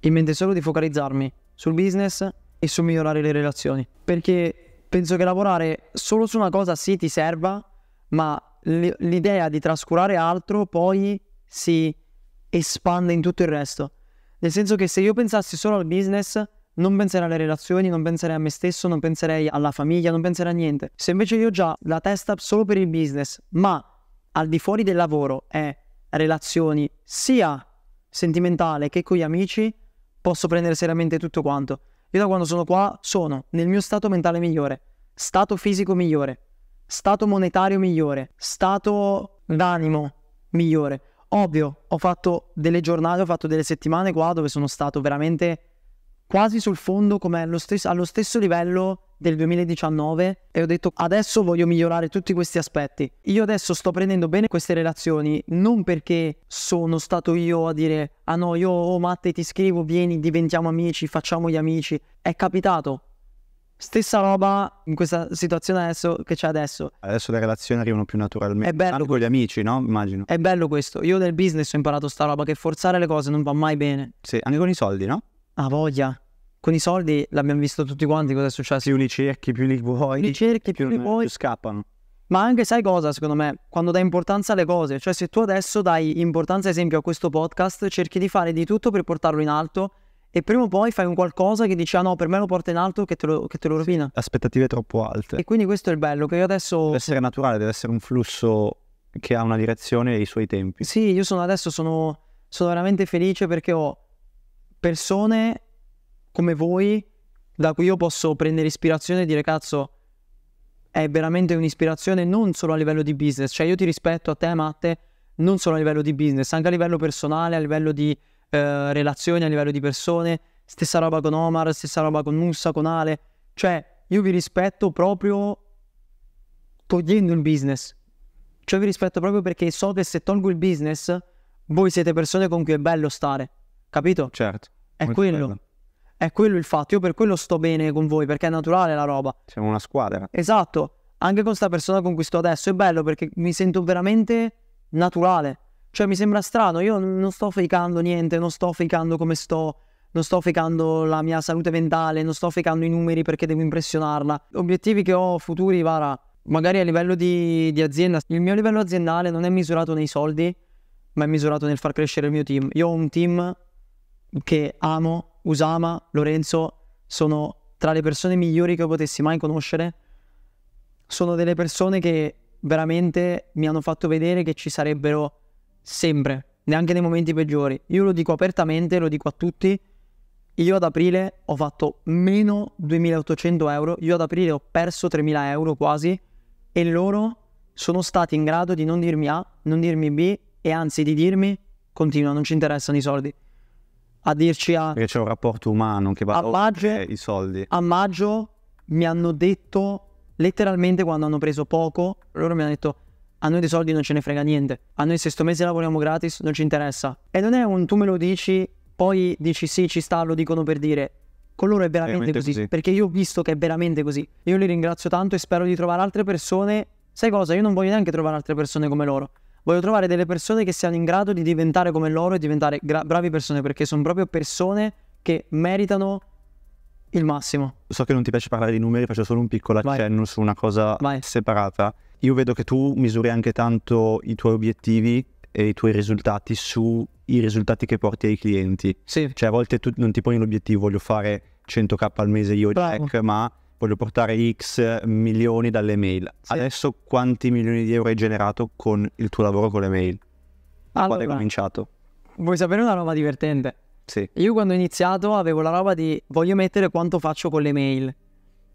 in mente solo di focalizzarmi sul business e su migliorare le relazioni. Perché penso che lavorare solo su una cosa sì ti serva, ma l'idea di trascurare altro poi si espande in tutto il resto. Nel senso che se io pensassi solo al business, non penserei alle relazioni, non penserei a me stesso, non penserei alla famiglia, non penserei a niente. Se invece io ho già la testa solo per il business, ma al di fuori del lavoro è relazioni sia sentimentale che con gli amici, posso prendere seriamente tutto quanto. Io da quando sono qua sono nel mio stato mentale migliore, stato fisico migliore, stato monetario migliore, stato d'animo migliore. Ovvio, ho fatto delle giornate, ho fatto delle settimane qua dove sono stato veramente quasi sul fondo, come allo stesso, allo stesso livello del 2019 e ho detto adesso voglio migliorare tutti questi aspetti. Io adesso sto prendendo bene queste relazioni non perché sono stato io a dire ah no, io oh Matte ti scrivo, vieni, diventiamo amici, facciamo gli amici. È capitato. Stessa roba in questa situazione adesso che c'è adesso. Adesso le relazioni arrivano più naturalmente. È bello. Anche con gli amici, no? Immagino. È bello questo. Io del business ho imparato sta roba che forzare le cose non va mai bene. Sì, anche con i soldi, no? Ah, voglia. Con i soldi l'abbiamo visto tutti quanti cosa è successo. Più li cerchi, più li vuoi. Li cerchi, più, più li vuoi. Più scappano. Ma anche sai cosa, secondo me, quando dai importanza alle cose, cioè se tu adesso dai importanza, ad esempio, a questo podcast, cerchi di fare di tutto per portarlo in alto e prima o poi fai un qualcosa che dici ah no, per me lo porta in alto che te lo, che te lo rovina. Sì, aspettative troppo alte. E quindi questo è il bello, che io adesso... Deve essere naturale, deve essere un flusso che ha una direzione e i suoi tempi. Sì, io sono adesso sono, sono veramente felice perché ho persone come voi da cui io posso prendere ispirazione e dire cazzo è veramente un'ispirazione non solo a livello di business, cioè io ti rispetto a te Matte non solo a livello di business, anche a livello personale, a livello di eh, relazioni, a livello di persone, stessa roba con Omar, stessa roba con Mussa, con Ale, cioè io vi rispetto proprio togliendo il business, cioè vi rispetto proprio perché so che se tolgo il business voi siete persone con cui è bello stare Capito? Certo. È quello. Bello. È quello il fatto. Io per quello sto bene con voi, perché è naturale la roba. Siamo una squadra. Esatto. Anche con questa persona con cui sto adesso è bello perché mi sento veramente naturale. Cioè mi sembra strano, io non sto fakeando niente, non sto fakeando come sto, non sto fakeando la mia salute mentale, non sto fakeando i numeri perché devo impressionarla. Obiettivi che ho futuri, Vara, magari a livello di, di azienda, il mio livello aziendale non è misurato nei soldi, ma è misurato nel far crescere il mio team. Io ho un team che amo, Usama, Lorenzo, sono tra le persone migliori che potessi mai conoscere. Sono delle persone che veramente mi hanno fatto vedere che ci sarebbero sempre, neanche nei momenti peggiori. Io lo dico apertamente, lo dico a tutti. Io ad aprile ho fatto meno 2.800 euro, io ad aprile ho perso 3.000 euro quasi e loro sono stati in grado di non dirmi A, non dirmi B e anzi di dirmi continua, non ci interessano i soldi a dirci a... Perché c'è un rapporto umano che va a maggio, eh, i soldi. A maggio mi hanno detto, letteralmente quando hanno preso poco, loro mi hanno detto a noi dei soldi non ce ne frega niente, a noi se mese lavoriamo gratis non ci interessa. E non è un tu me lo dici, poi dici sì ci sta, lo dicono per dire. Con loro è veramente, veramente così, così, perché io ho visto che è veramente così. Io li ringrazio tanto e spero di trovare altre persone. Sai cosa? Io non voglio neanche trovare altre persone come loro Voglio trovare delle persone che siano in grado di diventare come loro e diventare gra- bravi persone, perché sono proprio persone che meritano il massimo. So che non ti piace parlare di numeri, faccio solo un piccolo accenno Vai. su una cosa Vai. separata. Io vedo che tu misuri anche tanto i tuoi obiettivi e i tuoi risultati sui risultati che porti ai clienti. Sì. Cioè a volte tu non ti poni l'obiettivo, voglio fare 100k al mese io, Bravo. Jack, ma voglio portare X milioni dalle mail. Sì. Adesso quanti milioni di euro hai generato con il tuo lavoro con le mail? Allora, quando hai cominciato? Vuoi sapere una roba divertente? Sì. Io quando ho iniziato avevo la roba di voglio mettere quanto faccio con le mail.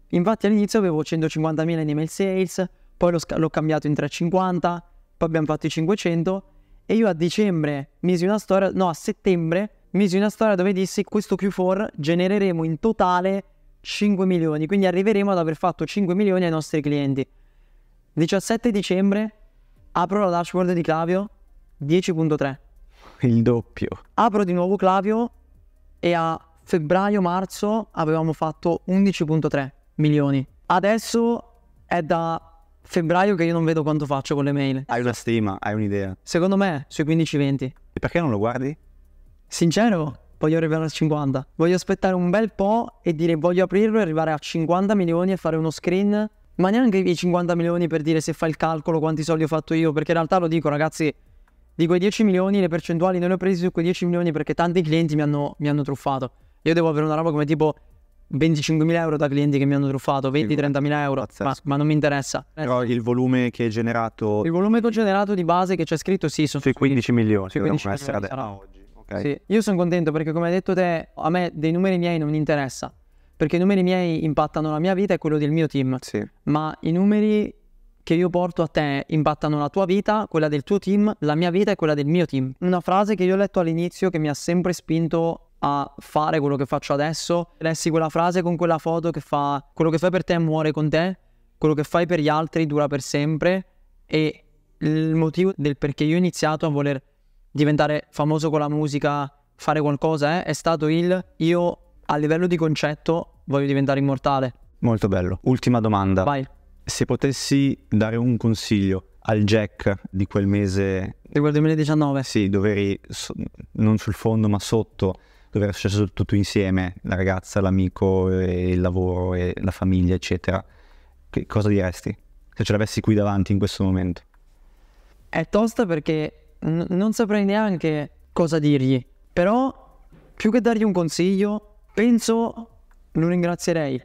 Infatti all'inizio avevo 150.000 in email sales, poi l'ho, l'ho cambiato in 350, poi abbiamo fatto i 500 e io a dicembre misi una storia, no a settembre misi una storia dove dissi questo Q4 genereremo in totale 5 milioni, quindi arriveremo ad aver fatto 5 milioni ai nostri clienti. 17 dicembre apro la dashboard di Clavio 10.3. Il doppio. Apro di nuovo Clavio e a febbraio-marzo avevamo fatto 11.3 milioni. Adesso è da febbraio che io non vedo quanto faccio con le mail. Hai una stima, hai un'idea. Secondo me sui 15-20. E perché non lo guardi? Sincero, voglio arrivare a 50. Voglio aspettare un bel po' e dire voglio aprirlo e arrivare a 50 milioni e fare uno screen. Ma neanche i 50 milioni per dire se fa il calcolo quanti soldi ho fatto io, perché in realtà lo dico ragazzi, di quei 10 milioni le percentuali non le ho prese su quei 10 milioni perché tanti clienti mi hanno, mi hanno truffato. Io devo avere una roba come tipo 25.000 euro da clienti che mi hanno truffato, 20-30.000 euro, ma, ma, non mi interessa. Però il volume che hai generato... Il volume che ho generato di base che c'è scritto sì, sono... Sui 15 milioni, sui 15 milioni sarà oggi. Okay? Sì, io sono contento perché come hai detto te, a me dei numeri miei non interessa, perché i numeri miei impattano la mia vita e quello del mio team. Sì. Ma i numeri che io porto a te impattano la tua vita, quella del tuo team, la mia vita e quella del mio team. Una frase che io ho letto all'inizio che mi ha sempre spinto a fare quello che faccio adesso, lessi quella frase con quella foto che fa quello che fai per te muore con te, quello che fai per gli altri dura per sempre e il motivo del perché io ho iniziato a voler diventare famoso con la musica, fare qualcosa, eh, è stato il io a livello di concetto voglio diventare immortale. Molto bello. Ultima domanda. Vai. Se potessi dare un consiglio al Jack di quel mese... Di quel 2019? Sì, dove eri so, non sul fondo ma sotto, dove era successo tutto insieme, la ragazza, l'amico, il lavoro, la famiglia, eccetera. Che cosa diresti? Se ce l'avessi qui davanti in questo momento? È tosta perché n- non saprei neanche cosa dirgli, però più che dargli un consiglio, penso lo ringrazierei.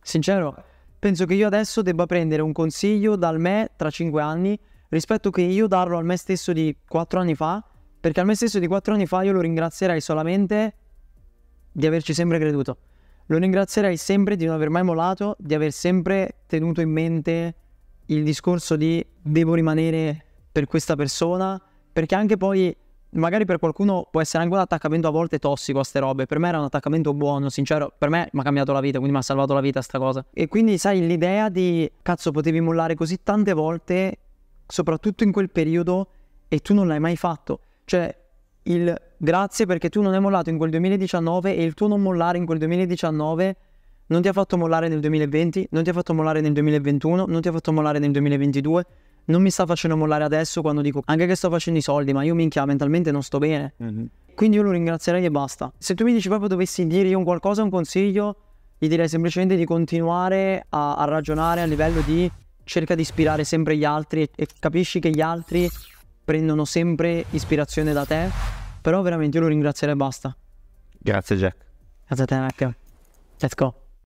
Sincero, penso che io adesso debba prendere un consiglio dal me tra 5 anni rispetto che io darlo al me stesso di 4 anni fa, perché al me stesso di 4 anni fa io lo ringrazierei solamente di averci sempre creduto. Lo ringrazierei sempre di non aver mai molato, di aver sempre tenuto in mente il discorso di devo rimanere per questa persona, perché anche poi magari per qualcuno può essere anche un attaccamento a volte tossico a ste robe. Per me era un attaccamento buono, sincero. Per me mi ha cambiato la vita, quindi mi ha salvato la vita sta cosa. E quindi, sai, l'idea di cazzo, potevi mollare così tante volte, soprattutto in quel periodo, e tu non l'hai mai fatto. Cioè, il grazie perché tu non hai mollato in quel 2019 e il tuo non mollare in quel 2019 non ti ha fatto mollare nel 2020, non ti ha fatto mollare nel 2021, non ti ha fatto mollare nel 2022, non mi sta facendo mollare adesso quando dico anche che sto facendo i soldi, ma io minchia mentalmente non sto bene. Mm-hmm. Quindi io lo ringrazierei e basta. Se tu mi dici proprio dovessi dirgli un qualcosa, un consiglio, gli direi semplicemente di continuare a, a ragionare a livello di cerca di ispirare sempre gli altri e, e capisci che gli altri prendono sempre ispirazione da te. Però veramente io lo ringrazierei e basta. Grazie Jack. Grazie a te Jack. Let's go.